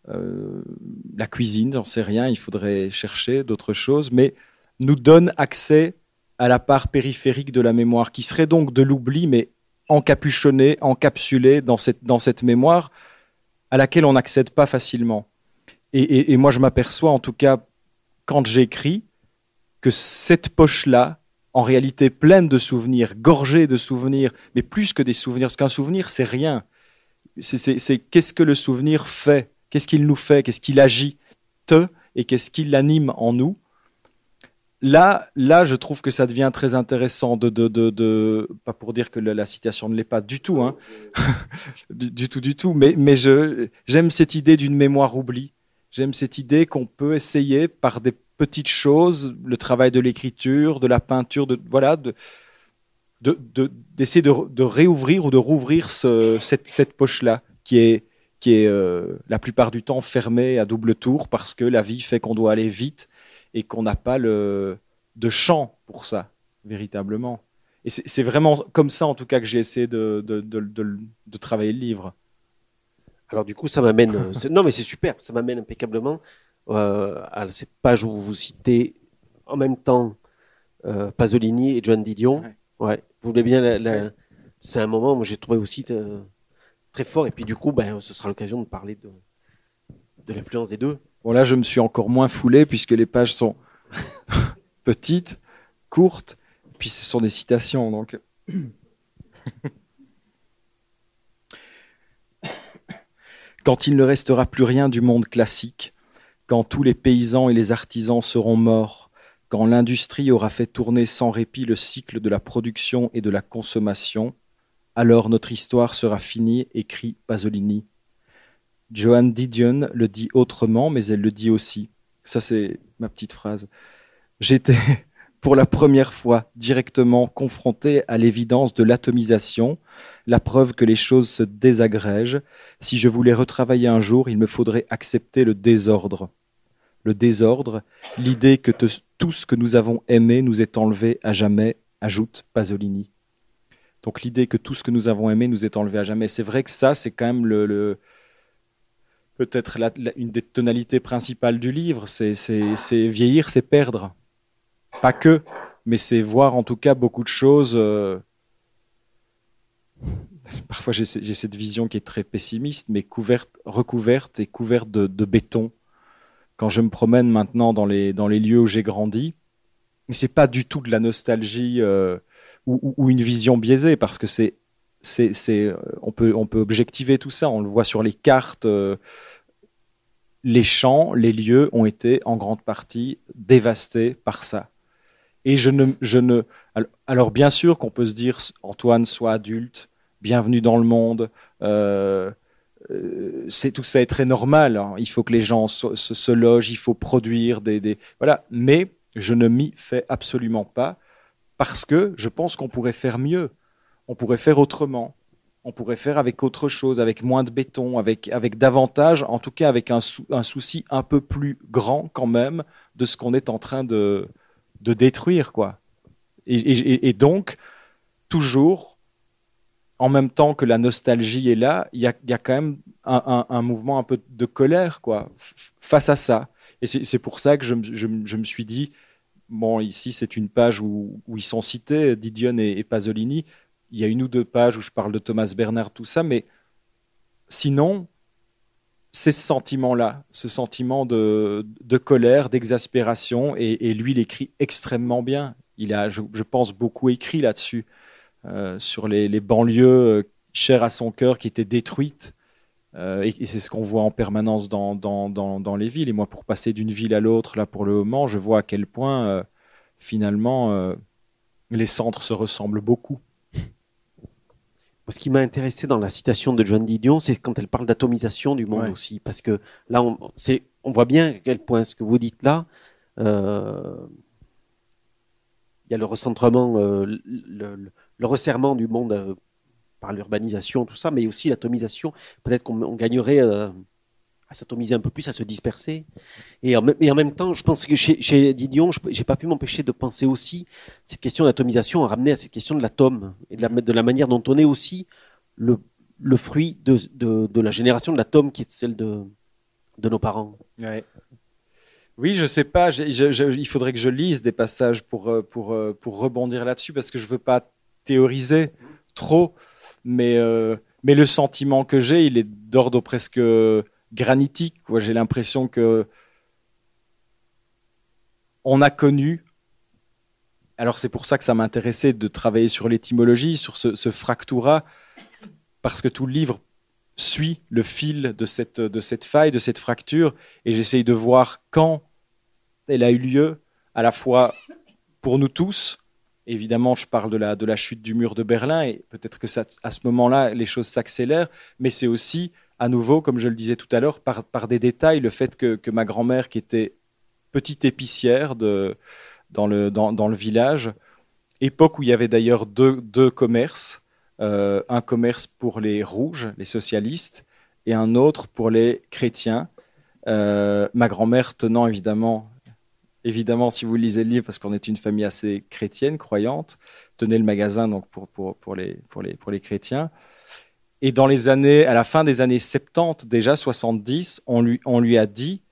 la cuisine, j'en sais rien, il faudrait chercher d'autres choses, mais nous donne accès à la part périphérique de la mémoire, qui serait donc de l'oubli, mais encapuchonné, encapsulé dans cette, dans cette mémoire à laquelle on n'accède pas facilement. Et, moi, je m'aperçois, en tout cas, quand j'écris, que cette poche-là, en réalité pleine de souvenirs, gorgée de souvenirs, mais plus que des souvenirs, parce qu'un souvenir, c'est rien. C'est qu'est-ce que le souvenir fait Qu'est-ce qu'il nous fait Qu'est-ce qu'il agit Te et qu'est-ce qu'il anime en nous là, là, je trouve que ça devient très intéressant de, de, pas pour dire que la, citation ne l'est pas du tout, hein, du, tout, du tout, mais, mais je, j'aime cette idée d'une mémoire oubliée. J'aime cette idée qu'on peut essayer par des petites choses, le travail de l'écriture, de la peinture, de voilà, de, d'essayer de, réouvrir ou de rouvrir cette, poche-là qui est qui est euh, la plupart du temps fermée à double tour parce que la vie fait qu'on doit aller vite et qu'on n'a pas le, de champ pour ça, véritablement. Et c'est vraiment comme ça, en tout cas, que j'ai essayé de, de, de, de, travailler le livre. Alors du coup, ça m'amène... Euh, non, mais c'est super, ça m'amène impeccablement euh, à cette page où vous citez en même temps euh, Pasolini et John Didion. Ouais. Vous voulez bien... C'est un moment où j'ai trouvé aussi très fort. Et puis du coup, ben, ce sera l'occasion de parler de, de l'influence des deux. Bon, là, je me suis encore moins foulé puisque les pages sont petites, courtes, puis ce sont des citations. Donc. quand il ne restera plus rien du monde classique, quand tous les paysans et les artisans seront morts, quand l'industrie aura fait tourner sans répit le cycle de la production et de la consommation, alors notre histoire sera finie, écrit Pasolini. Joan Didion le dit autrement, mais elle le dit aussi. Ça, c'est ma petite phrase. J'étais pour la première fois directement confronté à l'évidence de l'atomisation, la preuve que les choses se désagrègent. Si je voulais retravailler un jour, il me faudrait accepter le désordre. Le désordre, l'idée que tout ce que nous avons aimé nous est enlevé à jamais, ajoute Pasolini. Donc l'idée que tout ce que nous avons aimé nous est enlevé à jamais. C'est vrai que ça, c'est quand même le peut-être une des tonalités principales du livre, c'est vieillir, c'est perdre. Pas que, mais c'est voir en tout cas beaucoup de choses. Euh, parfois j'ai cette vision qui est très pessimiste, mais recouverte et couverte de, béton. Quand je me promène maintenant dans les, lieux où j'ai grandi, ce c'est pas du tout de la nostalgie euh, ou, une vision biaisée, parce que c'est euh, on, peut, objectiver tout ça. On le voit sur les cartes les champs, les lieux ont été en grande partie dévastés par ça. Et je ne, je alors bien sûr qu'on peut se dire, Antoine, sois adulte, bienvenue dans le monde. Euh, euh, c'est tout ça est très normal. Hein. Il faut que les gens se, logent, il faut produire des, des voilà. Mais je ne m'y fais absolument pas parce que je pense qu'on pourrait faire mieux, on pourrait faire autrement on pourrait faire avec autre chose, avec moins de béton, avec, avec davantage, en tout cas avec un, un souci un peu plus grand quand même de ce qu'on est en train de, de détruire. quoi. Et, donc, toujours, en même temps que la nostalgie est là, il y a, quand même un, mouvement un peu de colère quoi, face à ça. Et c'est pour ça que je, me suis dit, bon, ici c'est une page où, ils sont cités, Didion et Pasolini, il y a une ou deux pages où je parle de Thomas Bernard, tout ça, mais sinon, c'est ce sentiment-là, ce sentiment de, colère, d'exaspération, et, lui, il écrit extrêmement bien. Il a, je, pense, beaucoup écrit là-dessus, euh, sur les, banlieues euh, chères à son cœur qui étaient détruites. Euh, et, c'est ce qu'on voit en permanence dans, les villes. Et moi, pour passer d'une ville à l'autre, là, pour le moment, je vois à quel point, finalement, les centres se ressemblent beaucoup ce qui m'a intéressé dans la citation de Joanne Didion, c'est quand elle parle d'atomisation du monde aussi, parce que là, on, voit bien à quel point ce que vous dites là, euh, il y a le recentrement, euh, le, resserrement du monde euh, par l'urbanisation, tout ça, mais aussi l'atomisation. Peut-être qu'on gagnerait à s'atomiser un peu plus, à se disperser. Et en, même temps, je pense que chez, Didion, je n'ai pas pu m'empêcher de penser aussi cette question d'atomisation, à ramener à cette question de l'atome et de la, de la, manière dont on est aussi le, fruit de, la génération de l'atome qui est celle de, de nos parents. Oui, je sais pas. il faudrait que je lise des passages pour, euh, pour, euh, pour rebondir là-dessus parce que je veux pas théoriser trop, mais, euh, mais le sentiment que j'ai, il est d'ordre presque granitique. J'ai l'impression que on a connu. Alors c'est pour ça que ça m'intéressait de travailler sur l'étymologie, sur ce, fractura, parce que tout le livre suit le fil de cette, de cette faille, de cette fracture, et j'essaye de voir quand elle a eu lieu, à la fois pour nous tous, évidemment je parle de la, de la chute du mur de Berlin, et peut-être que à ce moment-là les choses s'accélèrent, mais c'est aussi à nouveau, comme je le disais tout à l'heure, par, des détails, le fait que, ma grand-mère, qui était petite épicière dans, le, village, époque où il y avait d'ailleurs deux, commerces, euh, un commerce pour les rouges, les socialistes, et un autre pour les chrétiens. Euh, ma grand-mère tenant évidemment, évidemment, si vous lisez le livre, parce qu'on est une famille assez chrétienne, croyante, tenait le magasin donc pour les chrétiens. Et dans les années, à la fin des années 70, déjà 70, on lui, a dit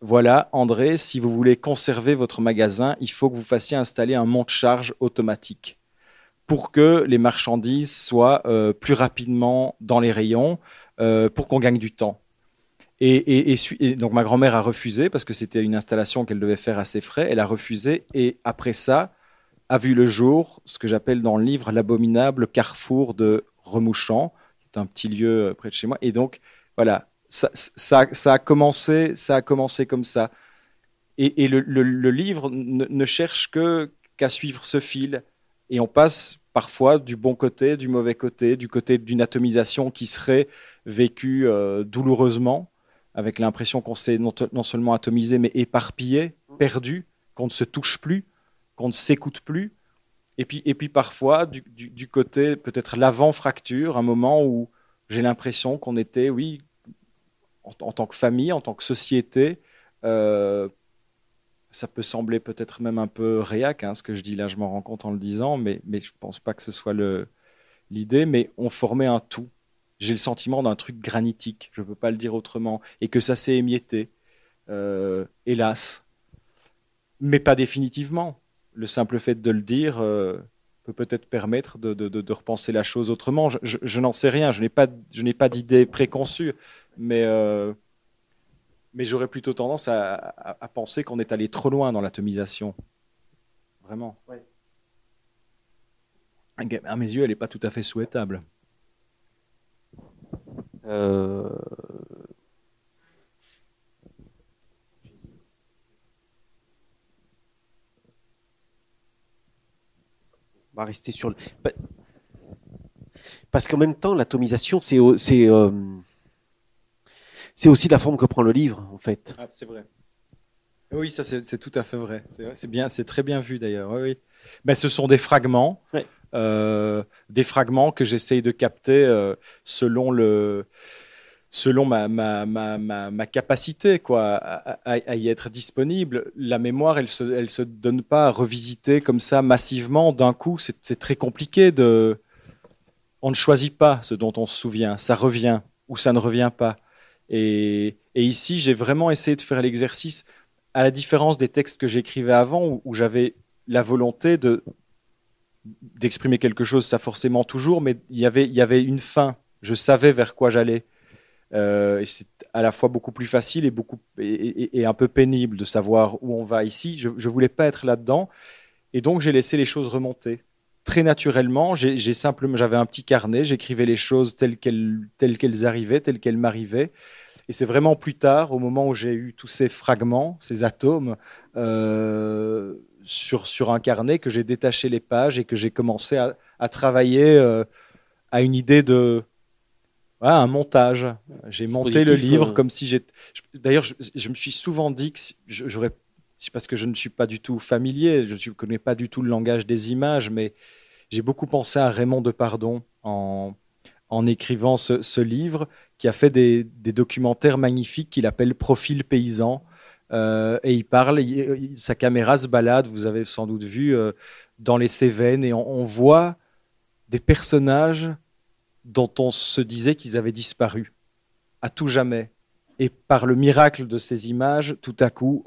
voilà, André, si vous voulez conserver votre magasin, il faut que vous fassiez installer un monte-charge automatique pour que les marchandises soient euh, plus rapidement dans les rayons, euh, pour qu'on gagne du temps. Et, donc ma grand-mère a refusé parce que c'était une installation qu'elle devait faire à ses frais. Elle a refusé et après ça a vu le jour ce que j'appelle dans le livre l'abominable carrefour de Remouchant, un petit lieu euh, près de chez moi. Et donc, voilà, ça, ça, a, commencé, ça a commencé comme ça. Et, le, livre ne, cherche que qu'à suivre ce fil. Et on passe parfois du bon côté, du mauvais côté, du côté d'une atomisation qui serait vécue euh, douloureusement, avec l'impression qu'on s'est non, seulement atomisé, mais éparpillé, perdu, qu'on ne se touche plus, qu'on ne s'écoute plus, et puis, et puis parfois, du, du, côté peut-être l'avant-fracture, un moment où j'ai l'impression qu'on était, oui, en, tant que famille, en tant que société, euh, ça peut sembler peut-être même un peu réac, hein, ce que je dis là, je m'en rends compte en le disant, mais, mais je ne pense pas que ce soit l'idée, mais on formait un tout. J'ai le sentiment d'un truc granitique, je ne peux pas le dire autrement, et que ça s'est émietté, euh, hélas, mais pas définitivement le simple fait de le dire euh, peut peut-être permettre de, repenser la chose autrement. Je, n'en sais rien, je n'ai pas, pas d'idée préconçue, mais, euh, mais j'aurais plutôt tendance à, penser qu'on est allé trop loin dans l'atomisation. Vraiment. À mes yeux, elle n'est pas tout à fait souhaitable. Euh, va rester sur le. Parce qu'en même temps, l'atomisation, c'est euh, c'est aussi la forme que prend le livre, en fait. Ah, c'est vrai. Ah oui, ça c'est tout à fait vrai. C'est bien, c'est très bien vu d'ailleurs. Mais ce sont des fragments, euh, des fragments que j'essaye de capter euh, selon le selon ma, ma, capacité quoi, à, y être disponible. La mémoire, elle ne se, elle se donne pas à revisiter comme ça massivement d'un coup. C'est très compliqué de... On ne choisit pas ce dont on se souvient, ça revient ou ça ne revient pas. Et, ici, j'ai vraiment essayé de faire l'exercice, à la différence des textes que j'écrivais avant, où, j'avais la volonté de d'exprimer quelque chose, ça forcément toujours, mais y il y avait une fin, je savais vers quoi j'allais euh, et c'est à la fois beaucoup plus facile et, beaucoup, et, un peu pénible de savoir où on va ici. Je ne voulais pas être là-dedans. Et donc, j'ai laissé les choses remonter très naturellement. J'ai simplement, j'avais un petit carnet, j'écrivais les choses telles qu'elles, telles arrivaient, telles qu'elles m'arrivaient. Et c'est vraiment plus tard, au moment où j'ai eu tous ces fragments, ces atomes euh, sur, sur un carnet, que j'ai détaché les pages et que j'ai commencé à, travailler euh, à une idée de ah, un montage. J'ai monté le livre euh. comme si j'étais. D'ailleurs, je, me suis souvent dit que C'est parce que je ne suis pas du tout familier, je ne connais pas du tout le langage des images, mais j'ai beaucoup pensé à Raymond Depardon en, en écrivant ce, livre qui a fait des, documentaires magnifiques qu'il appelle Profil paysan. Euh, et il parle, sa caméra se balade, vous avez sans doute vu, euh, dans les Cévennes, et on voit des personnages dont on se disait qu'ils avaient disparu à tout jamais. Et par le miracle de ces images, tout à coup,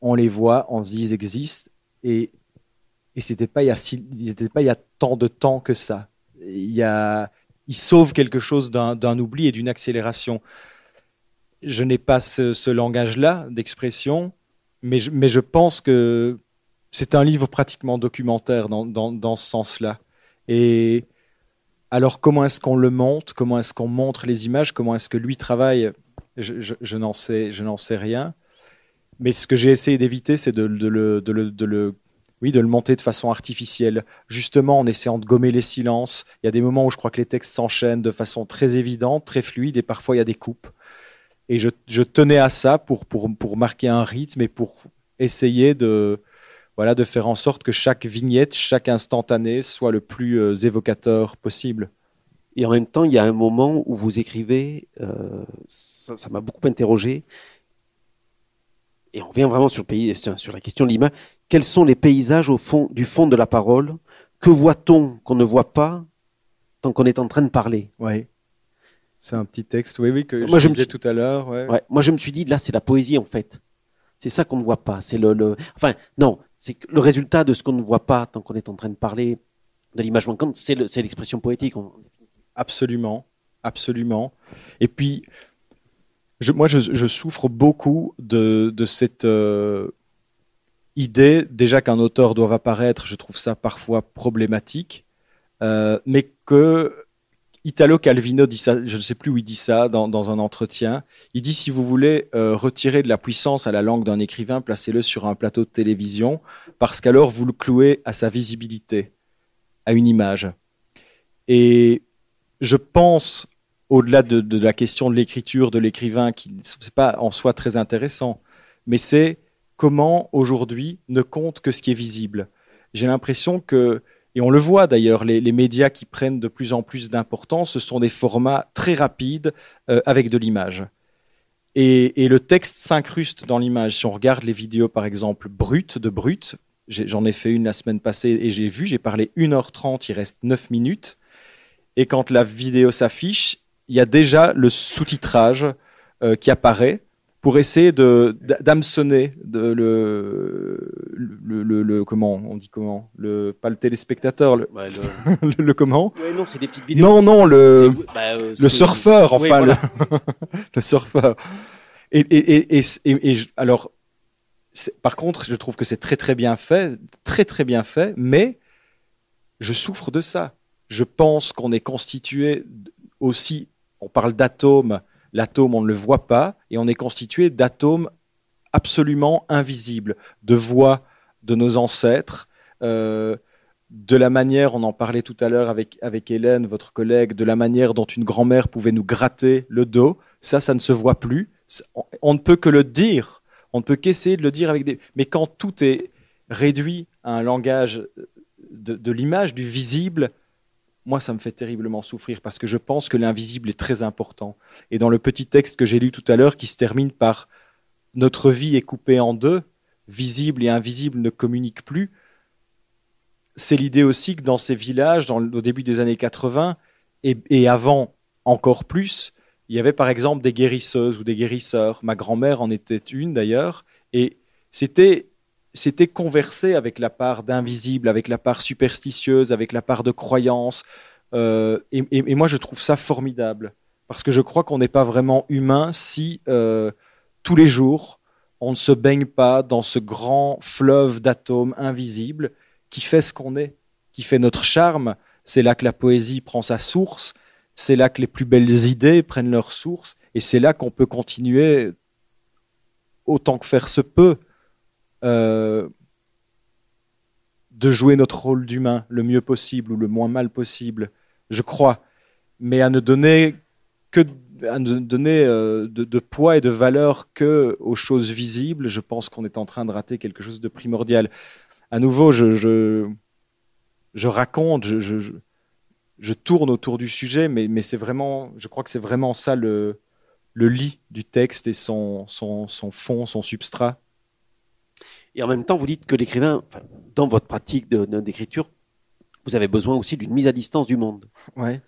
on les voit, on se dit qu'ils existent. Et, et c'était pas il y a pas il y a tant de temps que ça. Il y a, il sauve quelque chose d'un oubli et d'une accélération. Je n'ai pas ce, ce langage-là d'expression, mais je, mais je pense que c'est un livre pratiquement documentaire dans, dans, dans ce sens-là. Et alors comment est-ce qu'on le monte Comment est-ce qu'on montre les images Comment est-ce que lui travaille Je, je n'en sais, rien. Mais ce que j'ai essayé d'éviter, c'est de, le, le, oui, de le monter de façon artificielle, justement en essayant de gommer les silences. Il y a des moments où je crois que les textes s'enchaînent de façon très évidente, très fluide, et parfois il y a des coupes. Et je, je tenais à ça pour, pour, pour marquer un rythme et pour essayer de, voilà, de faire en sorte que chaque vignette, chaque instantané soit le plus euh, évocateur possible. Et en même temps, il y a un moment où vous écrivez, euh, ça m'a beaucoup interrogé, et on vient vraiment sur, sur la question de l'image, quels sont les paysages au fond, du fond de la parole Que voit-on qu'on ne voit pas tant qu'on est en train de parler Oui. C'est un petit texte, oui, oui, que moi, je, disais tout à l'heure. moi, je me suis dit, là, c'est la poésie, en fait. C'est ça qu'on ne voit pas. C'est le, le, Enfin, non, c'est que le résultat de ce qu'on ne voit pas tant qu'on est en train de parler de l'image manquante, c'est l'expression poétique. Absolument, absolument. Et puis, moi, je, souffre beaucoup de, cette euh, idée, déjà qu'un auteur doit apparaître, je trouve ça parfois problématique, euh, mais que Italo Calvino dit ça, je ne sais plus où il dit ça, dans, un entretien. Il dit si vous voulez euh, retirer de la puissance à la langue d'un écrivain, placez-le sur un plateau de télévision, parce qu'alors vous le clouez à sa visibilité, à une image. Et je pense, au-delà de, de, la question de l'écriture, de l'écrivain, qui n'est pas en soi très intéressant, mais c'est comment aujourd'hui ne compte que ce qui est visible. J'ai l'impression que et on le voit d'ailleurs, les, médias qui prennent de plus en plus d'importance, ce sont des formats très rapides euh, avec de l'image. Et, le texte s'incruste dans l'image. Si on regarde les vidéos, par exemple, brutes de brutes, j'en ai, fait une la semaine passée et j'ai vu, j'ai parlé 1h30, il reste 9 minutes. Et quand la vidéo s'affiche, il y a déjà le sous-titrage euh, qui apparaît pour essayer de d'hameçonner de le, le, le, comment on dit comment le pas le téléspectateur le le, comment non c'est des petites non non le bah, euh, le surfeur enfin le, surfeur et, et, et, et alors par contre je trouve que c'est très très bien fait très très bien fait mais je souffre de ça je pense qu'on est constitué aussi on parle d'atomes L'atome, on ne le voit pas et on est constitué d'atomes absolument invisibles, de voix de nos ancêtres, euh, de la manière, on en parlait tout à l'heure avec, avec Hélène, votre collègue, de la manière dont une grand-mère pouvait nous gratter le dos. Ça, ça ne se voit plus. On, ne peut que le dire. On ne peut qu'essayer de le dire avec des. Mais quand tout est réduit à un langage de, de l'image, du visible, moi, ça me fait terriblement souffrir parce que je pense que l'invisible est très important. Et dans le petit texte que j'ai lu tout à l'heure, qui se termine par Notre vie est coupée en deux, visible et invisible ne communiquent plus, c'est l'idée aussi que dans ces villages, au début des années 80 et, et avant encore plus, il y avait par exemple des guérisseuses ou des guérisseurs. Ma grand-mère en était une d'ailleurs. Et c'était c'était converser avec la part d'invisible, avec la part superstitieuse, avec la part de croyance. Euh, et, moi, je trouve ça formidable. Parce que je crois qu'on n'est pas vraiment humain si euh, tous les jours, on ne se baigne pas dans ce grand fleuve d'atomes invisibles qui fait ce qu'on est, qui fait notre charme. C'est là que la poésie prend sa source, c'est là que les plus belles idées prennent leur source, et c'est là qu'on peut continuer autant que faire se peut euh, de jouer notre rôle d'humain le mieux possible ou le moins mal possible, je crois, mais à ne donner que donner euh, de, poids et de valeur que aux choses visibles, je pense qu'on est en train de rater quelque chose de primordial. À nouveau, je, je, raconte, je, je, tourne autour du sujet, mais, mais c'est vraiment, je crois que c'est vraiment ça le, le lit du texte et son, son fond, son substrat. Et en même temps, vous dites que l'écrivain, dans votre pratique d'écriture, vous avez besoin aussi d'une mise à distance du monde. Ouais.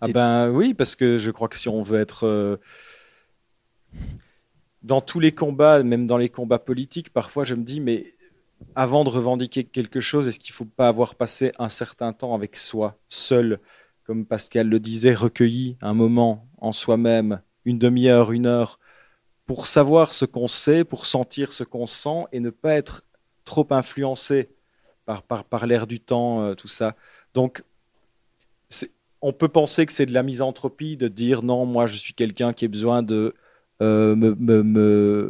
Ah ben oui, parce que je crois que si on veut être euh, dans tous les combats, même dans les combats politiques, parfois je me dis mais avant de revendiquer quelque chose, est-ce qu'il ne faut pas avoir passé un certain temps avec soi, seul, comme Pascal le disait, recueilli un moment en soi-même, une demi-heure, une heure, pour savoir ce qu'on sait, pour sentir ce qu'on sent et ne pas être trop influencé par, par, l'air du temps, euh, tout ça. Donc, on peut penser que c'est de la misanthropie de dire non, moi je suis quelqu'un qui a besoin de euh,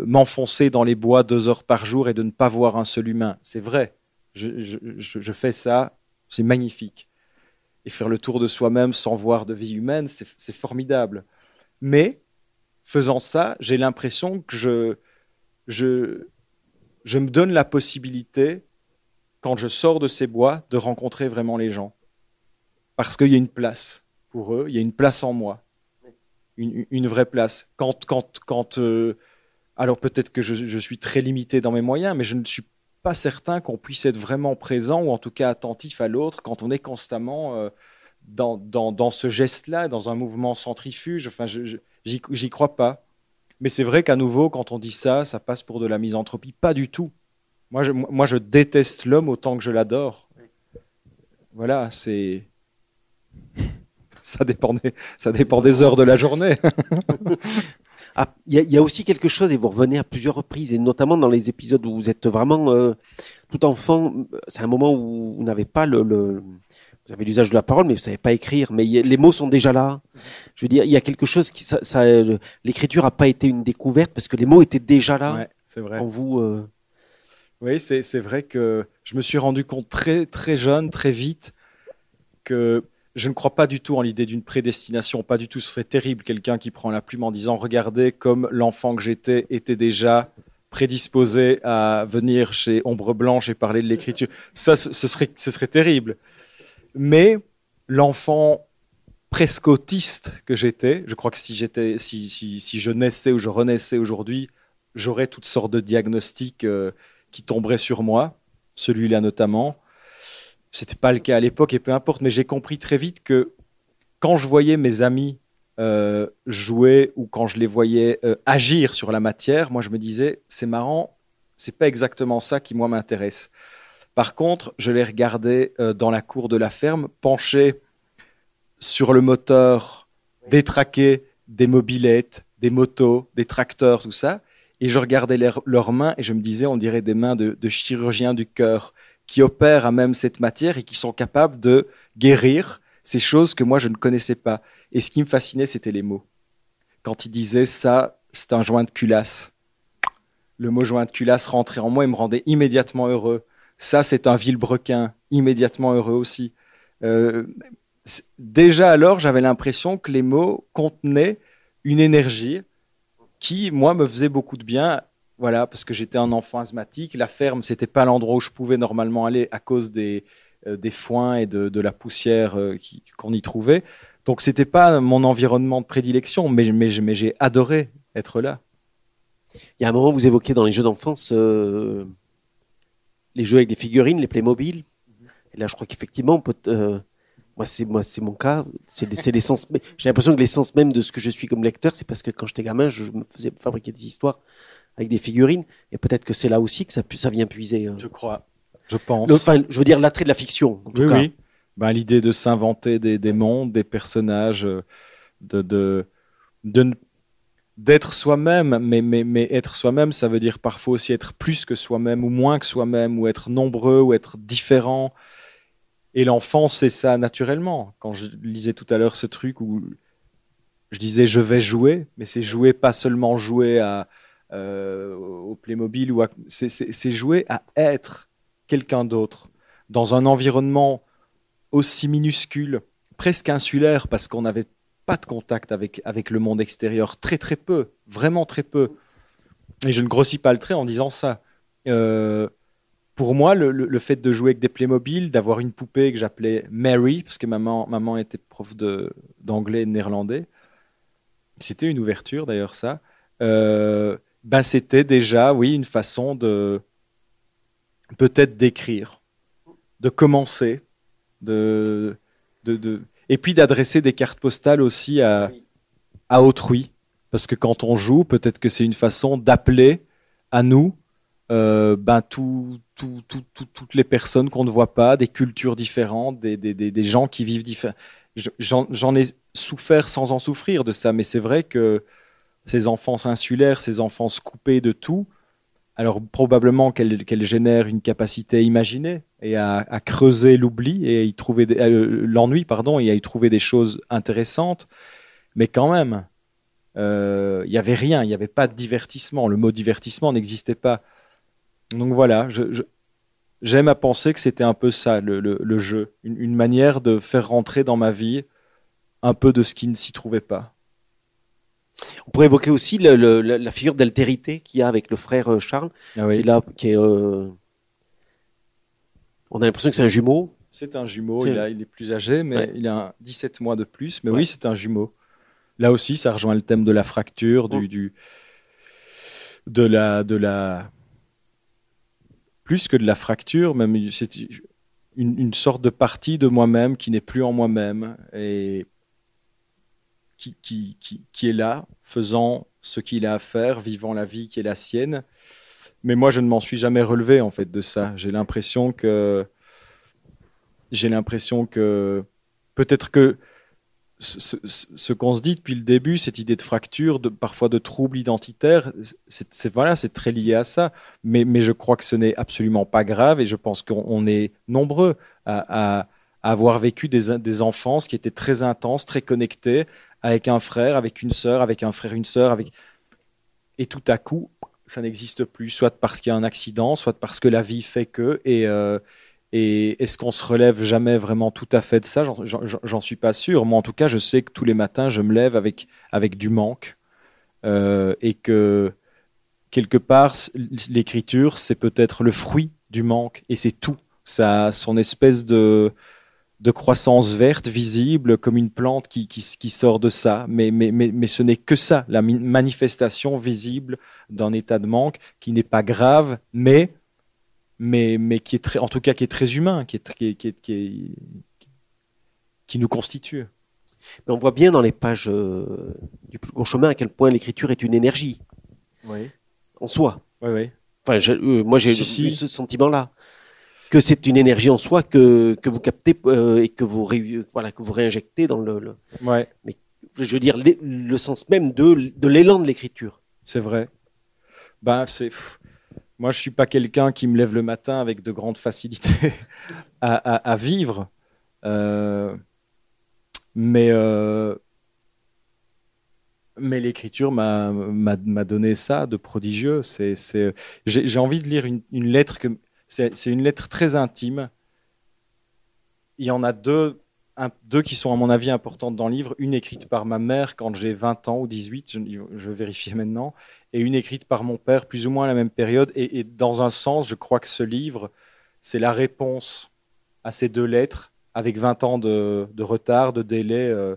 m'enfoncer dans les bois deux heures par jour et de ne pas voir un seul humain. C'est vrai, je, je, fais ça, c'est magnifique. Et faire le tour de soi-même sans voir de vie humaine, c'est formidable. Mais faisant ça, j'ai l'impression que je, je, je me donne la possibilité, quand je sors de ces bois, de rencontrer vraiment les gens. Parce qu'il y a une place pour eux, il y a une place en moi. Une, une vraie place. Quand, quand, quand, euh, alors peut-être que je, suis très limité dans mes moyens, mais je ne suis pas certain qu'on puisse être vraiment présent ou en tout cas attentif à l'autre quand on est constamment euh, dans, dans, dans, ce geste-là, dans un mouvement centrifuge. Enfin, je J'y crois pas. Mais c'est vrai qu'à nouveau, quand on dit ça, ça passe pour de la misanthropie. Pas du tout. Moi, je, moi, je déteste l'homme autant que je l'adore. Voilà, c'est. ça dépend, des, ça dépend des heures de la journée. Ah, il y, a aussi quelque chose, et vous revenez à plusieurs reprises, et notamment dans les épisodes où vous êtes vraiment euh, tout enfant, c'est un moment où vous n'avez pas le vous avez l'usage de la parole, mais vous savez pas écrire, mais les mots sont déjà là. Je veux dire, il y a quelque chose qui, euh, l'écriture n'a pas été une découverte parce que les mots étaient déjà là. Ouais, c'est vrai. vous. Euh. Oui, c'est vrai que je me suis rendu compte très très jeune, très vite, que je ne crois pas du tout en l'idée d'une prédestination, pas du tout. Ce serait terrible quelqu'un qui prend la plume en disant Regardez comme l'enfant que j'étais était déjà prédisposé à venir chez Ombre Blanche et parler de l'écriture. Ça, ce serait, ce serait terrible. Mais l'enfant presque autiste que j'étais, je crois que si, j'étais, je naissais ou je renaissais aujourd'hui, j'aurais toutes sortes de diagnostics euh, qui tomberaient sur moi, celui-là notamment. C'était pas le cas à l'époque et peu importe, mais j'ai compris très vite que quand je voyais mes amis euh, jouer ou quand je les voyais euh, agir sur la matière, moi je me disais c'est marrant, c'est pas exactement ça qui moi m'intéresse. Par contre, je les regardais euh, dans la cour de la ferme, penchés sur le moteur, détraqués des mobilettes, des motos, des tracteurs, tout ça. Et je regardais leurs mains et je me disais, on dirait des mains de, de chirurgiens du cœur qui opèrent à même cette matière et qui sont capables de guérir ces choses que moi je ne connaissais pas. Et ce qui me fascinait, c'était les mots. Quand ils disaient ça, c'est un joint de culasse. Le mot joint de culasse rentrait en moi et me rendait immédiatement heureux. Ça, c'est un vilebrequin immédiatement heureux aussi. Euh, déjà alors, j'avais l'impression que les mots contenaient une énergie qui, moi, me faisait beaucoup de bien. Voilà, parce que j'étais un enfant asthmatique. La ferme, c'était pas l'endroit où je pouvais normalement aller à cause des, euh, des foins et de, la poussière euh, qu'on y trouvait. Donc, c'était pas mon environnement de prédilection, mais, mais, j'ai adoré être là. Il y a un moment, vous évoquez dans les jeux d'enfance les jeux avec des figurines, les Playmobil. Et là, je crois qu'effectivement, euh, moi, c'est moi, c'est mon cas. C'est l'essence. J'ai l'impression que l'essence même de ce que je suis comme lecteur, c'est parce que quand j'étais gamin, je me faisais fabriquer des histoires avec des figurines. Et peut-être que c'est là aussi que ça, ça vient puiser. Hein. je crois. Je pense. Enfin, je veux dire l'attrait de la fiction. En bah, l'idée de s'inventer des, mondes, des personnages, euh, de, de, de, d'être soi-même, mais, mais, mais être soi-même, ça veut dire parfois aussi être plus que soi-même ou moins que soi-même, ou être nombreux, ou être différent. Et l'enfant, c'est ça naturellement. Quand je lisais tout à l'heure ce truc où je disais je vais jouer, mais c'est jouer pas seulement jouer à, euh, au Playmobil, ou c'est jouer à être quelqu'un d'autre dans un environnement aussi minuscule, presque insulaire, parce qu'on avait pas de contact avec, avec le monde extérieur, très très peu, vraiment très peu. Et je ne grossis pas le trait en disant ça. Euh, pour moi, le, le, fait de jouer avec des Playmobil, d'avoir une poupée que j'appelais Mary, parce que maman, maman était prof d'anglais néerlandais, c'était une ouverture d'ailleurs ça, ben c'était déjà, oui, une façon de peut-être d'écrire, de commencer, de, de, de et puis d'adresser des cartes postales aussi à, à autrui. Parce que quand on joue, peut-être que c'est une façon d'appeler à nous euh, ben, tout, toutes les personnes qu'on ne voit pas, des cultures différentes, des, gens qui vivent différemment. J'en ai souffert sans en souffrir de ça, mais c'est vrai que ces enfances insulaires, ces enfances coupées de tout, alors probablement qu'elle génère une capacité à imaginer et à, creuser l'oubli et y trouver euh, l'ennui pardon et à y trouver des choses intéressantes, mais quand même, il euh, n'y avait rien, il n'y avait pas de divertissement, le mot divertissement n'existait pas. Donc voilà, j'aime à penser que c'était un peu ça le, jeu, une manière de faire rentrer dans ma vie un peu de ce qui ne s'y trouvait pas. On pourrait évoquer aussi la figure d'altérité qu'il y a avec le frère euh, Charles, ah qui là, qui est. Euh, on a l'impression que c'est un jumeau. C'est un jumeau. Il, est plus âgé, mais il a 17 mois de plus. Mais oui, c'est un jumeau. Là aussi, ça rejoint le thème de la fracture, du, de la, de la, plus que de la fracture, même c'est une, sorte de partie de moi-même qui n'est plus en moi-même et qui, qui, qui, qui, est là, faisant ce qu'il a à faire, vivant la vie qui est la sienne. Mais moi, je ne m'en suis jamais relevé en fait de ça. J'ai l'impression que j'ai l'impression que peut-être que ce, qu'on se dit depuis le début, cette idée de fracture, de, parfois de trouble identitaire, c'est voilà, c'est très lié à ça. Mais, mais je crois que ce n'est absolument pas grave et je pense qu'on est nombreux à avoir vécu des, des enfances qui étaient très intenses, très connectées, avec un frère, avec une sœur, avec un frère, une sœur, avec... et tout à coup, ça n'existe plus, soit parce qu'il y a un accident, soit parce que la vie fait que, et, euh, et est-ce qu'on se relève jamais vraiment tout à fait de ça J'en suis pas sûr. Moi, en tout cas, je sais que tous les matins, je me lève avec, avec du manque, euh, et que quelque part, l'écriture, c'est peut-être le fruit du manque, et c'est tout. Ça a son espèce de de croissance verte visible comme une plante qui, qui, sort de ça, mais, mais, mais, ce n'est que ça, la manifestation visible d'un état de manque qui n'est pas grave, mais, mais, mais qui est très, en tout cas qui est très humain, qui, est, qui, nous constitue. Mais on voit bien dans les pages euh, du plus grand chemin à quel point l'écriture est une énergie en soi. Euh, moi, j'ai eu ce sentiment-là que c'est une énergie en soi que, que vous captez euh, et que vous, voilà, que vous réinjectez dans le. Ouais. Mais je veux dire, le, sens même de, l'élan de l'écriture. C'est vrai. Ben, c'est. Moi, je suis pas quelqu'un qui me lève le matin avec de grandes facilités à, à, vivre. Euh, mais. Euh, mais l'écriture m'a donné ça de prodigieux. C'est J'ai envie de lire une, une lettre que, c'est une lettre très intime. Il y en a deux, qui sont à mon avis importantes dans le livre. Une écrite par ma mère quand j'ai 20 ans ou 18, je, vérifie maintenant, et une écrite par mon père plus ou moins à la même période. Et, dans un sens, je crois que ce livre, c'est la réponse à ces deux lettres avec 20 ans de, retard, de délai, euh,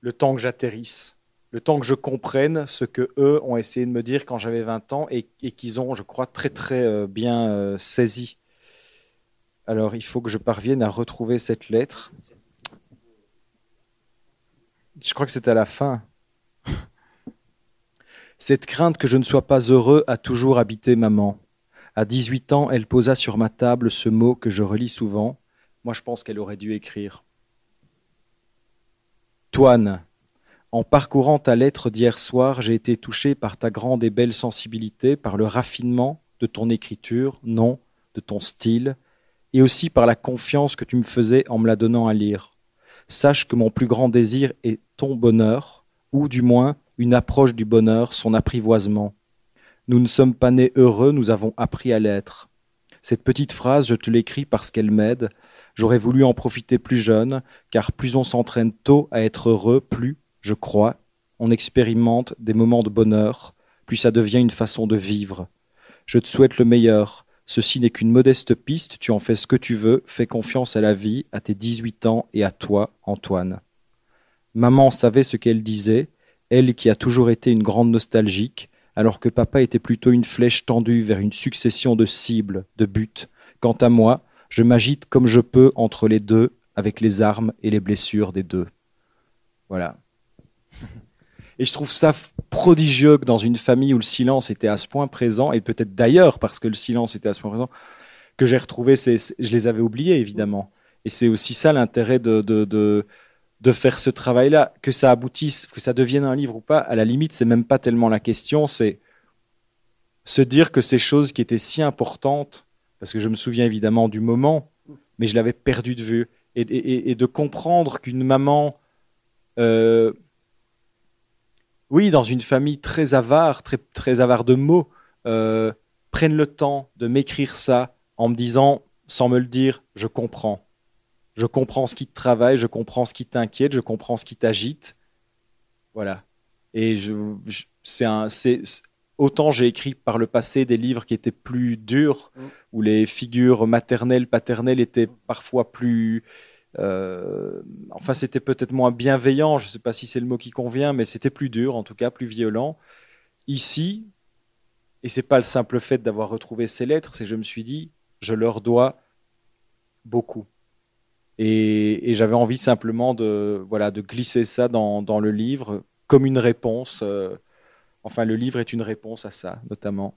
le temps que j'atterrisse le temps que je comprenne ce que eux ont essayé de me dire quand j'avais 20 ans et, et qu'ils ont, je crois, très très euh, bien euh, saisi. Alors, il faut que je parvienne à retrouver cette lettre. Je crois que c'est à la fin. Cette crainte que je ne sois pas heureux a toujours habité maman. À 18 ans, elle posa sur ma table ce mot que je relis souvent. Moi, je pense qu'elle aurait dû écrire. Toine, en parcourant ta lettre d'hier soir, j'ai été touché par ta grande et belle sensibilité, par le raffinement de ton écriture, non, de ton style, et aussi par la confiance que tu me faisais en me la donnant à lire. Sache que mon plus grand désir est ton bonheur, ou du moins une approche du bonheur, son apprivoisement. Nous ne sommes pas nés heureux, nous avons appris à l'être. Cette petite phrase, je te l'écris parce qu'elle m'aide. J'aurais voulu en profiter plus jeune, car plus on s'entraîne tôt à être heureux, plus je crois, on expérimente des moments de bonheur, puis ça devient une façon de vivre. Je te souhaite le meilleur. Ceci n'est qu'une modeste piste, tu en fais ce que tu veux, fais confiance à la vie, à tes 18 ans et à toi, Antoine. Maman savait ce qu'elle disait, elle qui a toujours été une grande nostalgique, alors que papa était plutôt une flèche tendue vers une succession de cibles, de buts. Quant à moi, je m'agite comme je peux entre les deux, avec les armes et les blessures des deux. Voilà. Et je trouve ça prodigieux que dans une famille où le silence était à ce point présent, et peut-être d'ailleurs parce que le silence était à ce point présent, que j'ai retrouvé, ces, je les avais oubliés évidemment. Et c'est aussi ça l'intérêt de, de, de, faire ce travail-là, que ça aboutisse, que ça devienne un livre ou pas, à la limite, c'est même pas tellement la question, c'est se dire que ces choses qui étaient si importantes, parce que je me souviens évidemment du moment, mais je l'avais perdu de vue, et, de comprendre qu'une maman... Euh, oui, dans une famille très avare, très, très avare de mots, euh, prennent le temps de m'écrire ça en me disant, sans me le dire, je comprends. Je comprends ce qui te travaille, je comprends ce qui t'inquiète, je comprends ce qui t'agite. Voilà. Et je, c'est un, autant j'ai écrit par le passé des livres qui étaient plus durs, mm. où les figures maternelles, paternelles étaient parfois plus, euh, enfin, c'était peut-être moins bienveillant, je ne sais pas si c'est le mot qui convient, mais c'était plus dur, en tout cas plus violent. Ici, et c'est pas le simple fait d'avoir retrouvé ces lettres, c'est je me suis dit, je leur dois beaucoup. Et, j'avais envie simplement de, voilà, de glisser ça dans, dans le livre comme une réponse. Euh, enfin, le livre est une réponse à ça, notamment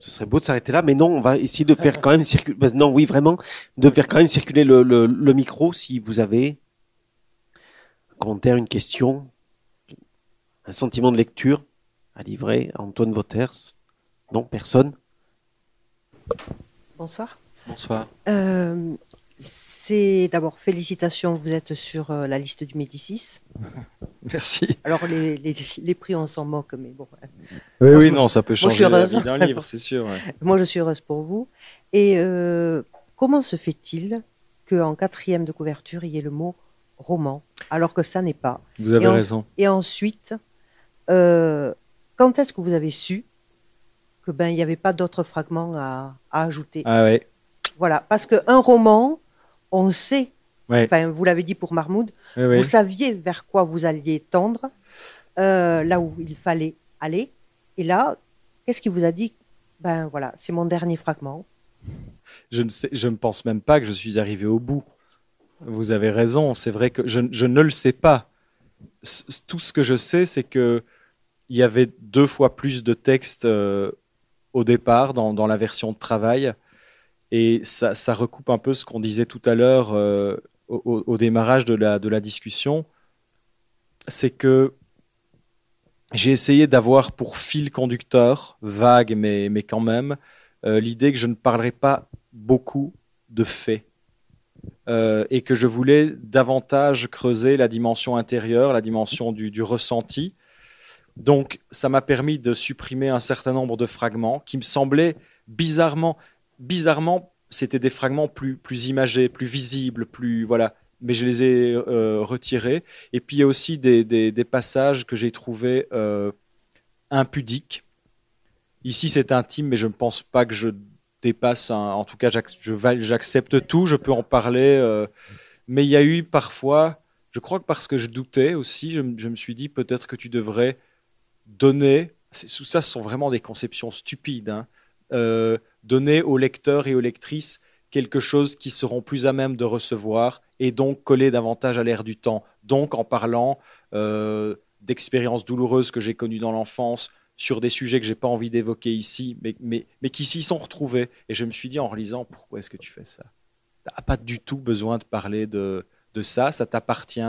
ce serait beau de s'arrêter là, mais non, on va essayer de faire quand même circuler. Ben non, oui, vraiment, de faire quand même circuler le, micro si vous avez un commentaire, une question, un sentiment de lecture à livrer à Antoine Voters. Non, personne. Bonsoir. Bonsoir. Euh, c'est d'abord félicitations, vous êtes sur euh, la liste du Médicis. Merci. Alors les, prix, on s'en moque, mais bon. Oui, oui, non, ça peut changer moi, je suis heureuse. Euh, livre, c'est sûr. moi, je suis heureuse pour vous. Et euh, comment se fait-il qu'en quatrième de couverture, il y ait le mot roman, alors que ça n'est pas Vous avez raison. Et ensuite, quand est-ce que vous avez su que ben il n'y avait pas d'autres fragments à, à ajouter Ah oui. Voilà, parce qu'un roman, on sait, vous l'avez dit pour Mahmoud, vous saviez vers quoi vous alliez tendre, euh, là où il fallait aller. Et là, qu'est-ce qui vous a dit Ben voilà, c'est mon dernier fragment. Je ne, je ne pense même pas que je suis arrivé au bout. Vous avez raison, c'est vrai que je, ne le sais pas. tout ce que je sais, c'est qu'il y avait deux fois plus de textes euh, au départ dans, dans, la version de travail et ça, recoupe un peu ce qu'on disait tout à l'heure euh, au, démarrage de la, de la discussion. C'est que j'ai essayé d'avoir pour fil conducteur, vague mais, mais quand même, euh, l'idée que je ne parlerai pas beaucoup de faits. Euh, et que je voulais davantage creuser la dimension intérieure, la dimension du, du ressenti. Donc, ça m'a permis de supprimer un certain nombre de fragments qui me semblaient bizarrement bizarrement, c'était des fragments plus, plus imagés, plus visibles, plus. Voilà. Mais je les ai euh, retirés. Et puis, il y a aussi des, des, passages que j'ai trouvés euh, impudiques. Ici, c'est intime, mais je ne pense pas que je dépasse. En tout cas, j'accepte tout, je peux en parler. Euh. Mais il y a eu parfois, je crois que parce que je doutais aussi, je, me suis dit peut-être que tu devrais donner. Tout ça, ce sont vraiment des conceptions stupides. Hein donner aux lecteurs et aux lectrices quelque chose qui seront plus à même de recevoir et donc coller davantage à l'air du temps. Donc en parlant euh, d'expériences douloureuses que j'ai connues dans l'enfance, sur des sujets que j'ai pas envie d'évoquer ici, mais, mais, mais qui s'y sont retrouvés. Et je me suis dit en relisant, pourquoi est-ce que tu fais ça Tu n'as pas du tout besoin de parler de, de ça, ça t'appartient.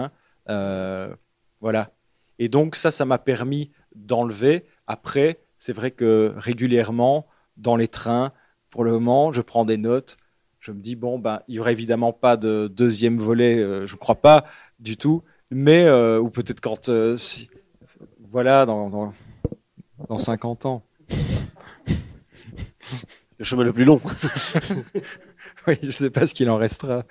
Euh, voilà. Et donc ça, ça m'a permis d'enlever. Après, c'est vrai que régulièrement, dans les trains, pour le moment, je prends des notes. Je me dis, bon, ben, il n'y aurait évidemment pas de deuxième volet, euh, je ne crois pas du tout. Mais, euh, ou peut-être quand, euh, voilà, dans, dans, 50 ans. Le chemin le plus long. oui, je ne sais pas ce qu'il en restera.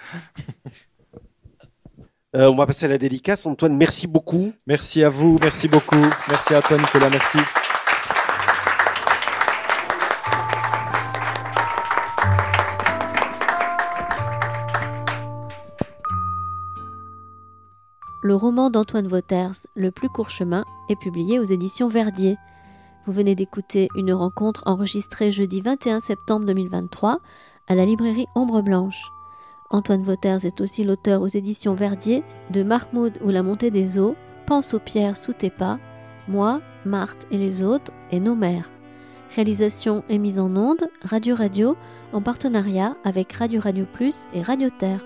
on va passer à la dédicace. Antoine, merci beaucoup. Merci à vous, merci beaucoup. Merci à toi, Nicolas, merci. le roman d'Antoine Vauters, Le plus court chemin, est publié aux éditions Verdier. Vous venez d'écouter une rencontre enregistrée jeudi 21 septembre 2023 à la librairie Ombre Blanche. Antoine Vauters est aussi l'auteur aux éditions Verdier de Mahmoud ou la montée des eaux, Pense aux pierres sous tes pas, Moi, Marthe et les autres et Nos mères. Réalisation et mise en onde Radio Radio en partenariat avec Radio Radio Plus et Radio Terre.